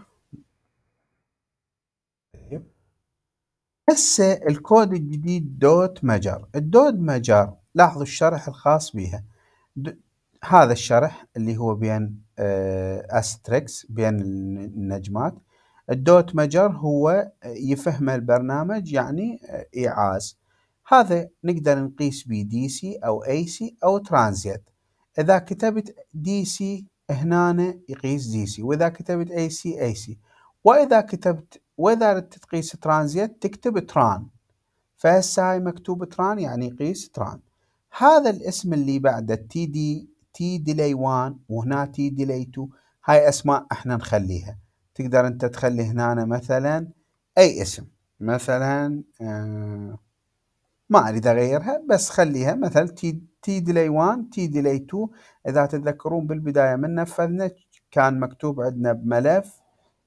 هسه الكود الجديد دوت مجر الدوت مجر لاحظوا الشرح الخاص بها هذا الشرح اللي هو بين استريكس آه، بين النجمات الدوت مجر هو يفهم البرنامج يعني ايعاز آه، هذا نقدر نقيس به دي سي او اي سي او ترانزيت اذا كتبت دي سي هنا يقيس دي سي واذا كتبت اي سي اي سي واذا كتبت واذا ردت تقيس ترانزيت تكتب تران فهسه هاي مكتوب تران يعني قيس تران هذا الاسم اللي بعده تي دي تي ديلي 1 وهنا تي ديلي 2 هاي اسماء احنا نخليها تقدر انت تخلي هنا مثلا اي اسم مثلا آه ما اريد اغيرها بس خليها مثلا تي تي ديلي 1 تي ديلي 2 اذا تتذكرون بالبدايه من نفذنا كان مكتوب عندنا بملف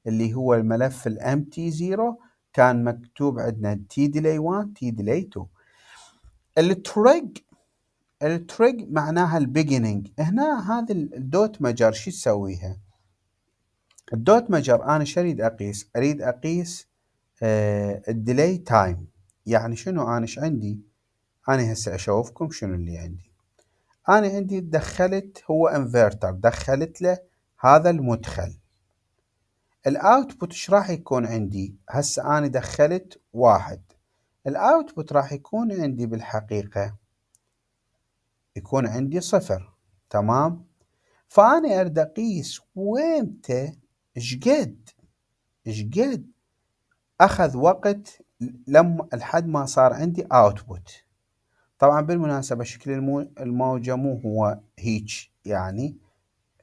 اللي هو الملف الام تي 0 كان مكتوب عندنا تي ديلي 1 تي ديلي 2 التريج التريج معناها البيجنينج هنا هذا الدوت مجر شو تسويها الدوت مجر انا شو اريد اقيس اريد اقيس آه الديلي تايم يعني شنو انا ايش عندي انا هسه اشوفكم شنو اللي عندي انا عندي دخلت هو انفرتر دخلت له هذا المدخل الاوتبوت ايش راح يكون عندي هسه انا دخلت واحد الاوتبوت راح يكون عندي بالحقيقة يكون عندي صفر تمام فأنا أريد أقيس ويمتى شقد شقد أخذ وقت لم لحد ما صار عندي اوتبوت طبعا بالمناسبة شكل الموجة مو هو هيج يعني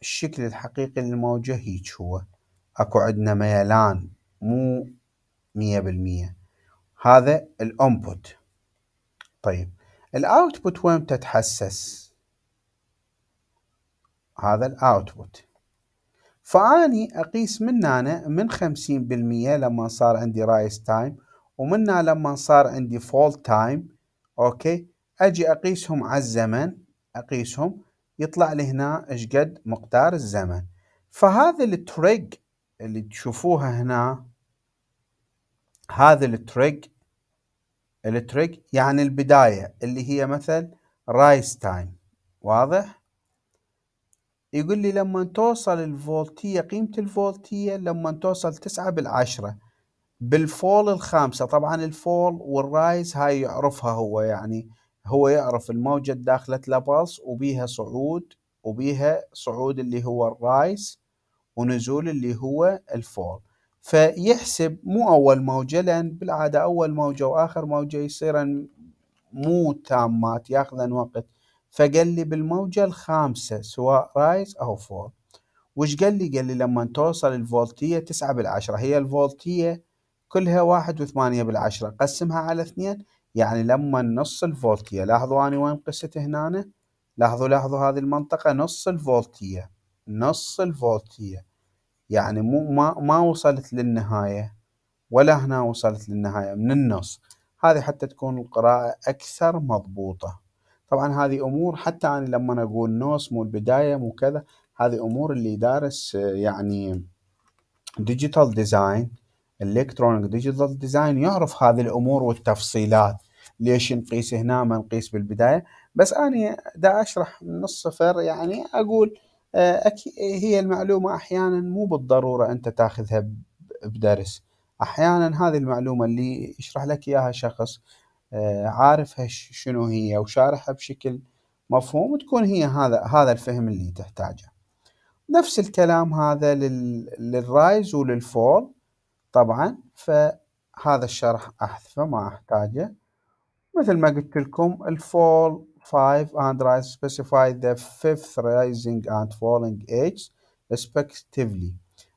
الشكل الحقيقي للموجة هيج هو اكو عندنا ميلان مو مية بالمية هذا الانبوت طيب الاوتبوت وين تتحسس هذا الاوتبوت فاني اقيس من هنا من خمسين بالمية لما صار عندي رايس تايم هنا لما صار عندي فول تايم اوكي اجي اقيسهم على الزمن اقيسهم يطلع لي هنا ايش قد مقدار الزمن فهذا التريج اللي تشوفوها هنا هذا التريج التريج يعني البداية اللي هي مثل رايس تايم واضح يقول لي لما توصل الفولتية قيمة الفولتية لما توصل تسعة بالعشرة بالفول الخامسة طبعا الفول والرايز هاي يعرفها هو يعني هو يعرف الموجة داخلة لابلس وبيها صعود وبيها صعود اللي هو الرايز ونزول اللي هو الفول فيحسب مو أول موجة لأن بالعادة أول موجة وآخر موجة يصير مو تامات ياخذن وقت فقال لي بالموجة الخامسة سواء رايز أو فول وش قال لي قال لي لما توصل الفولتية تسعة بالعشرة هي الفولتية كلها واحد وثمانية بالعشرة قسمها على اثنين يعني لما نص الفولتية لاحظوا أنا وين قست هنا لاحظوا لاحظوا هذه المنطقة نص الفولتية نص الفولتية يعني مو ما ما وصلت للنهاية ولا هنا وصلت للنهاية من النص هذه حتى تكون القراءة أكثر مضبوطة طبعا هذه أمور حتى أنا لما أقول نص مو البداية مو كذا هذه أمور اللي دارس يعني ديجيتال ديزاين الكترونيك ديجيتال ديزاين يعرف هذه الأمور والتفصيلات ليش نقيس هنا ما نقيس بالبداية بس أنا دا أشرح من الصفر يعني أقول آه، هي المعلومة أحيانا مو بالضرورة أنت تاخذها بدرس أحيانا هذه المعلومة اللي يشرح لك إياها شخص آه، عارفها شنو هي وشارحها بشكل مفهوم تكون هي هذا هذا الفهم اللي تحتاجه نفس الكلام هذا للرايز وللفول طبعا فهذا الشرح أحذفه ما أحتاجه مثل ما قلت لكم الفول 5 and right specify the fifth rising and falling edge respectively.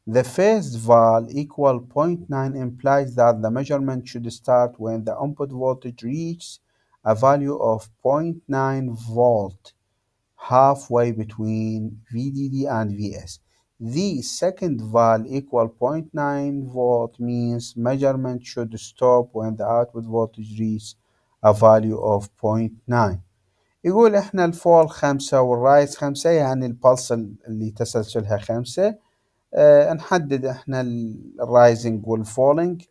The phase val equal 0.9 implies that the measurement should start when the input voltage reaches a value of 0.9 volt halfway between VDD and VS. The second val equal 0.9 volt means measurement should stop when the output voltage reaches a value of 0.9. يقول احنا الفول خمسة والرايس خمسة يعني البلس اللي تسلسلها خمسة اه نحدد احنا الرايزنج والفولينج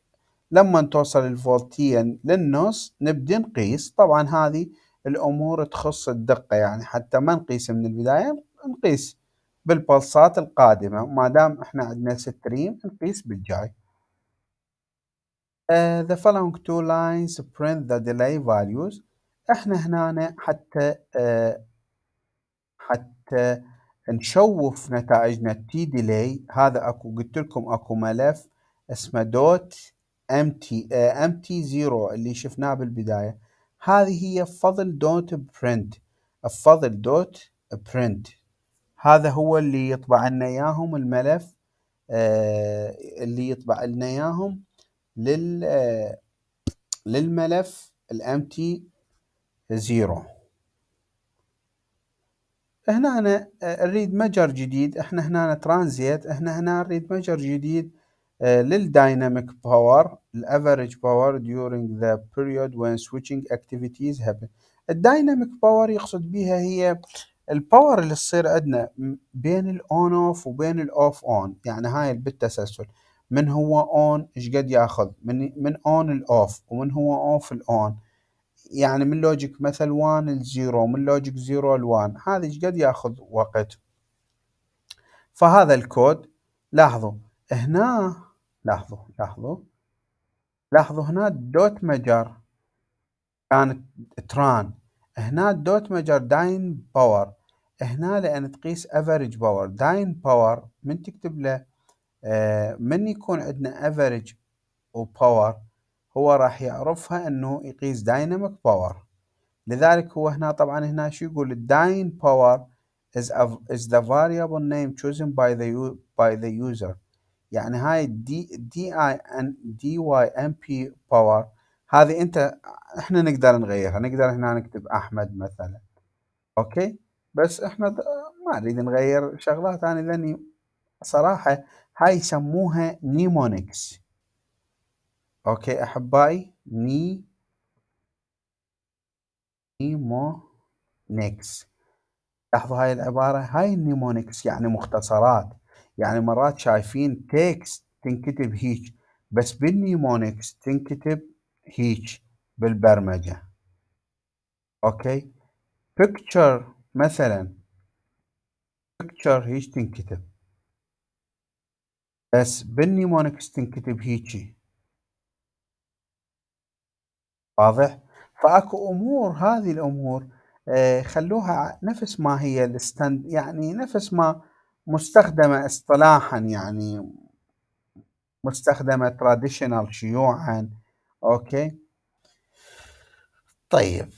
لما توصل الفولتين للنص نبدي نقيس طبعا هذه الامور تخص الدقة يعني حتى ما نقيس من البداية نقيس بالبلسات القادمة ما دام احنا عندنا ستريم نقيس بالجاي Uh, the following two lines print the delay values احنا هنا حتى آه، حتى نشوف نتائجنا تي ديلي هذا اكو قلت لكم اكو ملف اسمه دوت ام تي ام تي زيرو اللي شفناه بالبدايه هذه هي فضل دوت برنت بفضل دوت برنت هذا هو اللي يطبع لنا اياهم الملف آه اللي يطبع لنا اياهم لل آه للملف الام تي زيرو هنا أنا آه، أريد مجر جديد احنا هنا ترانزيت احنا هنا نريد مجر جديد آه، للدايناميك باور الافريج باور during the period when switching activities happen الدايناميك باور يقصد بها هي الباور اللي تصير عندنا بين الاون اوف وبين الاوف اون يعني هاي بالتسلسل من هو اون ايش قد ياخذ من من اون الاوف ومن هو اوف الاون يعني من لوجيك مثل 1 ل 0 من لوجيك 0 ل 1 هذا ايش قد ياخذ وقت فهذا الكود لاحظوا هنا لاحظوا لاحظوا لاحظوا هنا دوت مجر كانت تران هنا دوت مجر داين باور هنا لان تقيس افريج باور داين باور من تكتب له آه، من يكون عندنا افريج وباور هو راح يعرفها انه يقيس دايناميك باور لذلك هو هنا طبعا هنا شو يقول الداين باور is, is the variable name chosen by the, by the user يعني هاي دي دي اي ان دي واي ام بي باور هذه انت احنا نقدر نغيرها نقدر هنا نكتب احمد مثلا اوكي بس احنا آه، ما نريد نغير شغلات انا لاني صراحه هاي يسموها نيمونكس اوكي احبائي مي نيمونيكس لاحظوا هاي العبارة هاي النيمونيكس يعني مختصرات يعني مرات شايفين تكست تنكتب هيج بس بالنيمونيكس تنكتب هيج بالبرمجة اوكي بيكتشر مثلا بيكتشر هيج تنكتب بس بالنيمونيكس تنكتب هيجي واضح فاكو امور هذه الامور آه، خلوها نفس ما هي الستند يعني نفس ما مستخدمة اصطلاحا يعني مستخدمة تراديشنال شيوعا اوكي طيب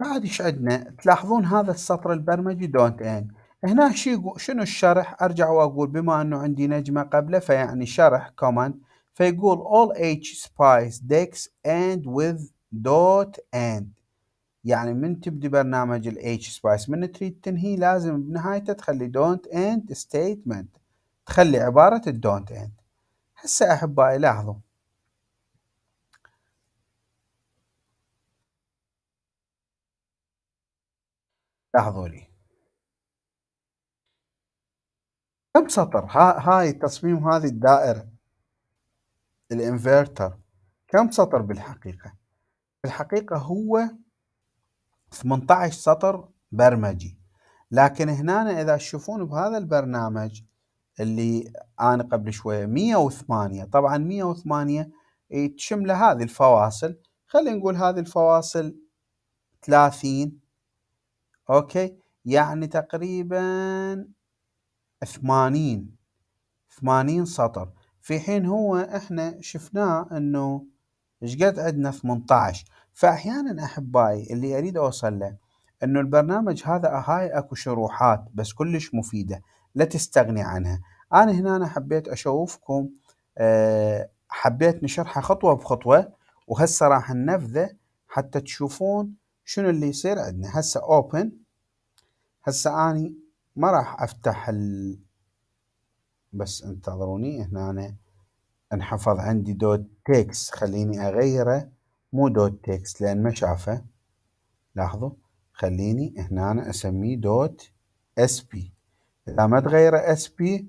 بعد ايش عندنا تلاحظون هذا السطر البرمجي دونت اند هنا شو شنو الشرح ارجع واقول بما انه عندي نجمه قبله فيعني شرح كوماند فيقول all h spice dex and with dot and يعني من تبدي برنامج ال h spice من تريد تنهي لازم بنهايته تخلي don't end statement تخلي عبارة ال don't end هسه احبائي لاحظوا لاحظوا لي كم سطر ها هاي تصميم هذه الدائرة الانفرتر كم سطر بالحقيقة بالحقيقة هو 18 سطر برمجي لكن هنا إذا تشوفون بهذا البرنامج اللي أنا قبل شوية 108 طبعا 108 تشمل هذه الفواصل خلينا نقول هذه الفواصل 30 أوكي يعني تقريبا ثمانين ثمانين سطر في حين هو احنا شفناه انه قد عندنا 18 فاحيانا احبائي اللي اريد اوصل له انه البرنامج هذا هاي اكو شروحات بس كلش مفيده لا تستغني عنها انا هنا أنا حبيت اشوفكم أه حبيت نشرحها خطوه بخطوه وهسه راح ننفذه حتى تشوفون شنو اللي يصير عندنا هسه اوبن هسه اني ما راح افتح ال... بس انتظروني هنا أنا انحفظ عندي دوت تكس خليني اغيره مو دوت تكس لان ما شافه لاحظوا خليني هنا أنا اسميه دوت اس بي اذا ما تغيره اس بي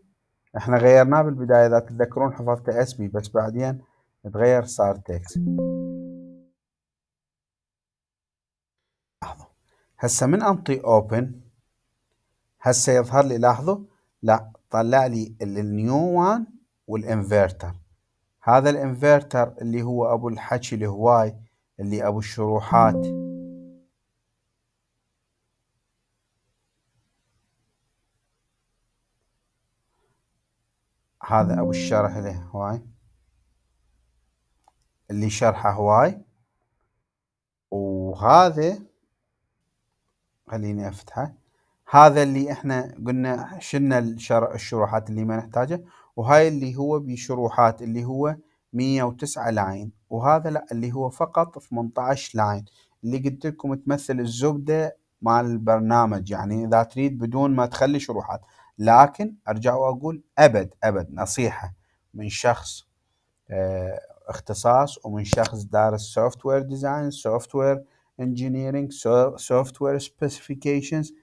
احنا غيرناه بالبدايه اذا تتذكرون حفظته اس بي بس بعدين تغير صار تكس هسه من انطي اوبن هسه يظهر لي لاحظوا لا طلع لي النيو وان والانفرتر هذا الانفرتر اللي هو ابو الحكي الهواي اللي ابو الشروحات هذا ابو الشرح الهواي اللي شرحه هواي وهذا خليني افتحه هذا اللي احنا قلنا شلنا الشروحات اللي ما نحتاجه وهاي اللي هو بشروحات اللي هو 109 لاين وهذا لا اللي هو فقط 18 لاين اللي قلت لكم تمثل الزبده مع البرنامج يعني اذا تريد بدون ما تخلي شروحات لكن ارجع واقول ابد ابد نصيحه من شخص اه اختصاص ومن شخص دارس سوفت وير ديزاين سوفت وير انجينيرنج سوفت وير سبيسيفيكيشنز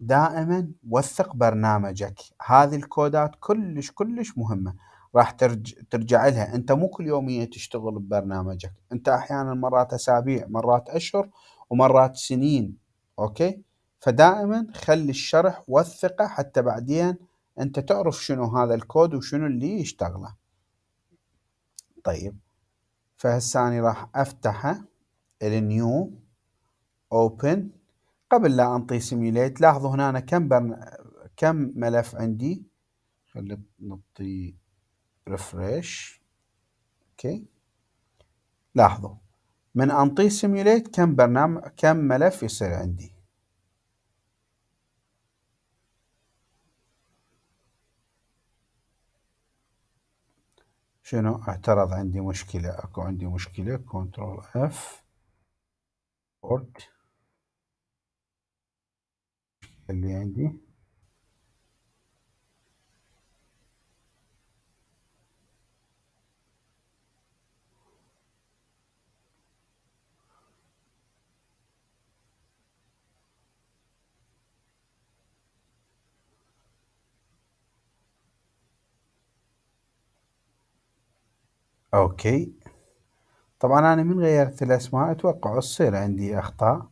دائما وثق برنامجك هذه الكودات كلش كلش مهمة راح ترج... ترجع لها انت مو كل يومية تشتغل ببرنامجك انت احيانا مرات اسابيع مرات اشهر ومرات سنين اوكي فدائما خلي الشرح وثقه حتى بعدين انت تعرف شنو هذا الكود وشنو اللي يشتغله طيب فهسه راح افتحه النيو اوبن قبل لا انطي سيميوليت لاحظوا هنا كم برن... كم ملف عندي خلي نطي ريفريش اوكي لاحظوا من انطي سيميوليت كم برنامج كم ملف يصير عندي شنو اعترض عندي مشكلة اكو عندي مشكلة كنترول اف بورت اللي عندي اوكي طبعا انا من غيرت الاسماء اتوقع تصير عندي اخطاء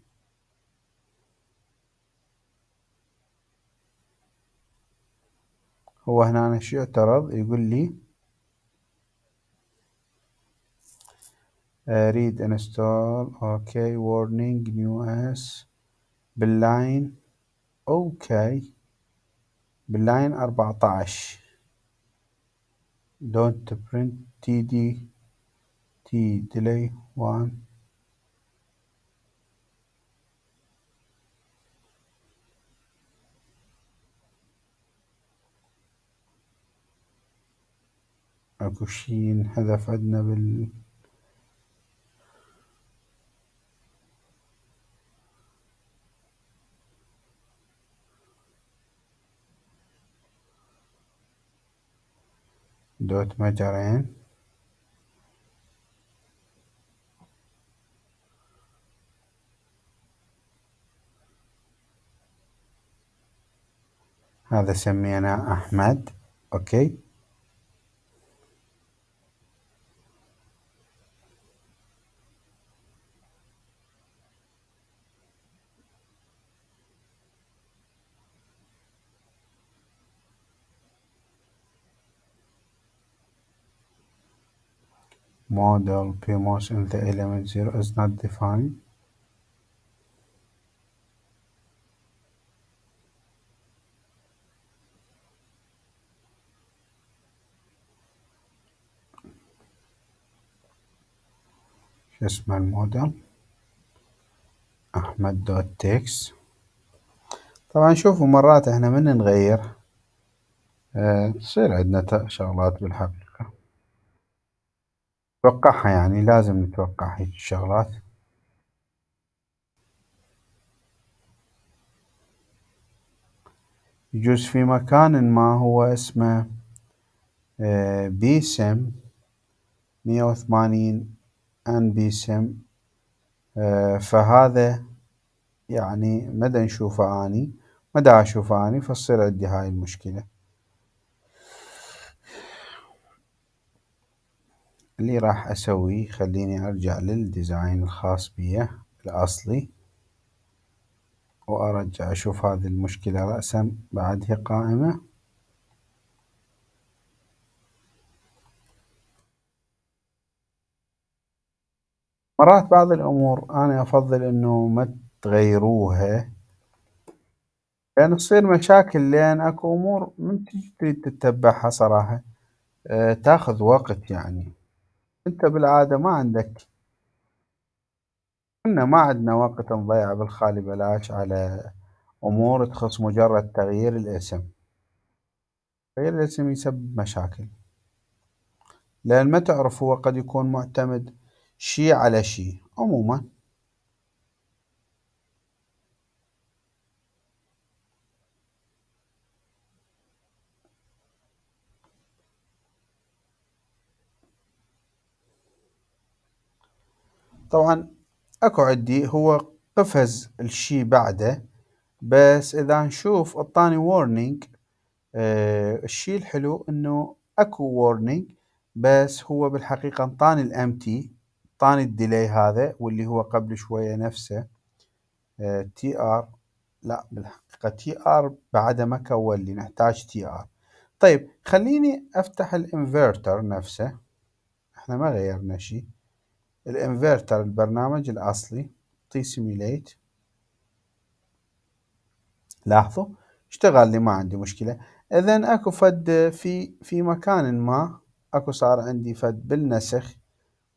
هو هنا أنا شو اعترض يقول لي ريد انستول اوكي warning new اس باللاين اوكي باللاين 14 don't print td t delay 1 اكو شين حذف عندنا بال دوت مجرين هذا سميناه أحمد أوكي model PMOS in the element zero is not defined. اسم المودل احمد دوت تكس طبعا شوفوا مرات احنا من نغير آه، تصير عندنا شغلات بالحبل نتوقعها يعني لازم نتوقع هاي الشغلات يجوز في مكان ما هو اسمه آه، بيسم مية وثمانين ان بيسم آه، فهذا يعني مدى نشوفه اني مدى اشوفه اني فتصير عندي هاي المشكله اللي راح اسويه خليني ارجع للديزاين الخاص بي الاصلي وارجع اشوف هذي المشكلة رأسا بعدها قائمة مرات بعض الامور انا افضل انه ما تغيروها لان تصير مشاكل لان اكو امور من تجي تتبعها صراحة أه تاخذ وقت يعني أنت بالعادة ما عندك إحنا ما عندنا وقت نضيع بالخالي بلاش على أمور تخص مجرد تغيير الاسم تغيير الاسم يسبب مشاكل لأن ما تعرف هو قد يكون معتمد شي على شي عموما طبعا اكو عندي هو قفز الشي بعده بس اذا نشوف اعطاني warning أه الشي الحلو انه اكو وورنينج بس هو بالحقيقة انطاني الامتي انطاني الديلي هذا واللي هو قبل شوية نفسه أه تي ار لا بالحقيقة تي ار بعد ما كون لي نحتاج تي ار طيب خليني افتح الانفرتر نفسه احنا ما غيرنا شيء الانفرتر البرنامج الاصلي تي سيميليت لاحظوا اشتغل لي ما عندي مشكله اذا اكو فد في في مكان ما اكو صار عندي فد بالنسخ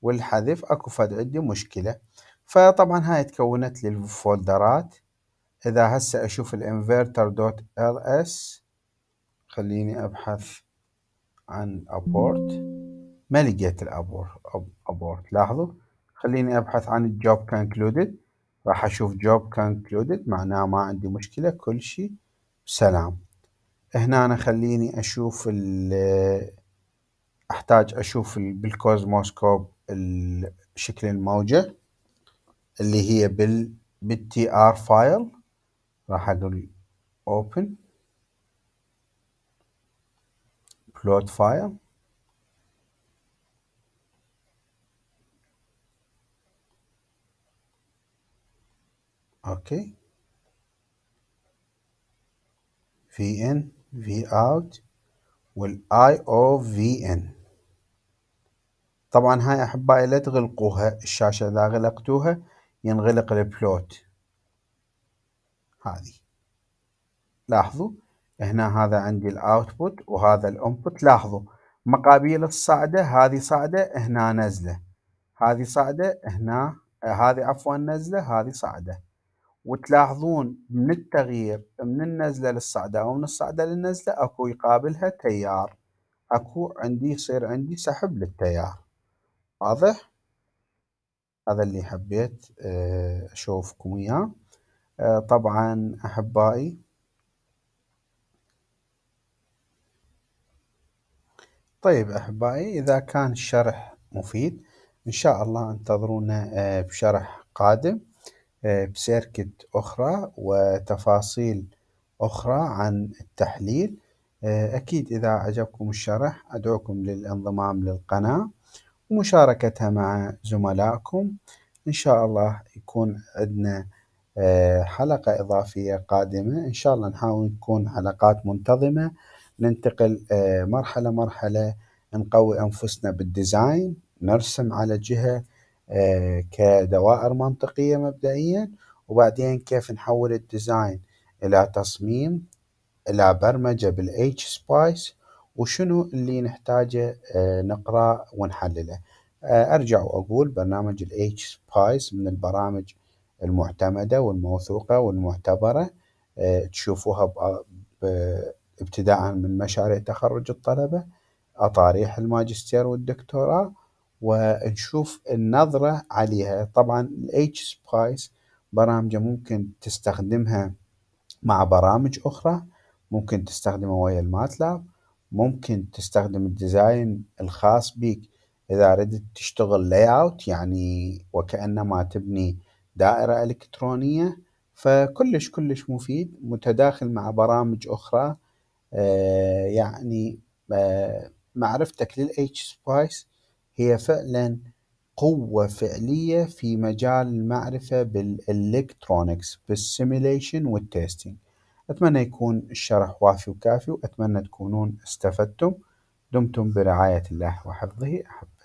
والحذف اكو فد عندي مشكله فطبعا هاي تكونت لي الفولدرات اذا هسه اشوف الانفرتر دوت ال اس خليني ابحث عن ابورت ما لقيت الابورت لاحظوا خليني ابحث عن الجوب كونكلودد راح اشوف جوب كونكلودد معناه ما عندي مشكله كل شيء سلام هنا أنا خليني اشوف احتاج اشوف بالكوزموسكوب شكل الموجه اللي هي بال بالتي ار فايل راح اقول open plot file اوكي في ان في اوت والاي او في ان طبعا هاي احبائي لا تغلقوها الشاشه اذا غلقتوها ينغلق البلوت هذه لاحظوا هنا هذا عندي الاوتبوت وهذا الانبوت لاحظوا مقابيل الصعدة هذه صعدة هنا نزلة هذه صعدة هنا هذه عفوا نزلة هذه صعدة وتلاحظون من التغيير من النزلة للصعدة ومن الصعدة للنزلة اكو يقابلها تيار اكو عندي يصير عندي سحب للتيار واضح هذا اللي حبيت آه، اشوفكم اياه آه، طبعا احبائي طيب احبائي اذا كان الشرح مفيد ان شاء الله انتظرونا آه، بشرح قادم آه، بسيركت أخرى وتفاصيل أخرى عن التحليل آه، أكيد إذا عجبكم الشرح أدعوكم للانضمام للقناة ومشاركتها مع زملائكم إن شاء الله يكون عندنا آه، حلقة إضافية قادمة إن شاء الله نحاول نكون حلقات منتظمة ننتقل مرحلة مرحلة نقوي أنفسنا بالديزاين نرسم على جهة آه، كدوائر منطقية مبدئيا وبعدين كيف نحول الديزاين إلى تصميم إلى برمجة بالاتش سبايس وشنو اللي نحتاجه آه، نقرأ ونحلله آه، أرجع وأقول برنامج الاتش سبايس من البرامج المعتمدة والموثوقة والمعتبرة تشوفوها ابتداء من مشاريع تخرج الطلبة أطاريح الماجستير والدكتوراه ونشوف النظرة عليها طبعا الاتش سبايس برامجه ممكن تستخدمها مع برامج أخرى ممكن تستخدمها ويا الماتلاب ممكن تستخدم الديزاين الخاص بك إذا ردت تشتغل لاي اوت يعني وكأنما تبني دائرة إلكترونية فكلش كلش مفيد متداخل مع برامج أخرى آه يعني آه معرفتك للاتش سبايس هي فعلا قوة فعلية في مجال المعرفة بالإلكترونيكس بالسيميليشن والتيستينج أتمنى يكون الشرح وافي وكافي وأتمنى تكونون استفدتم دمتم برعاية الله وحفظه أحبكم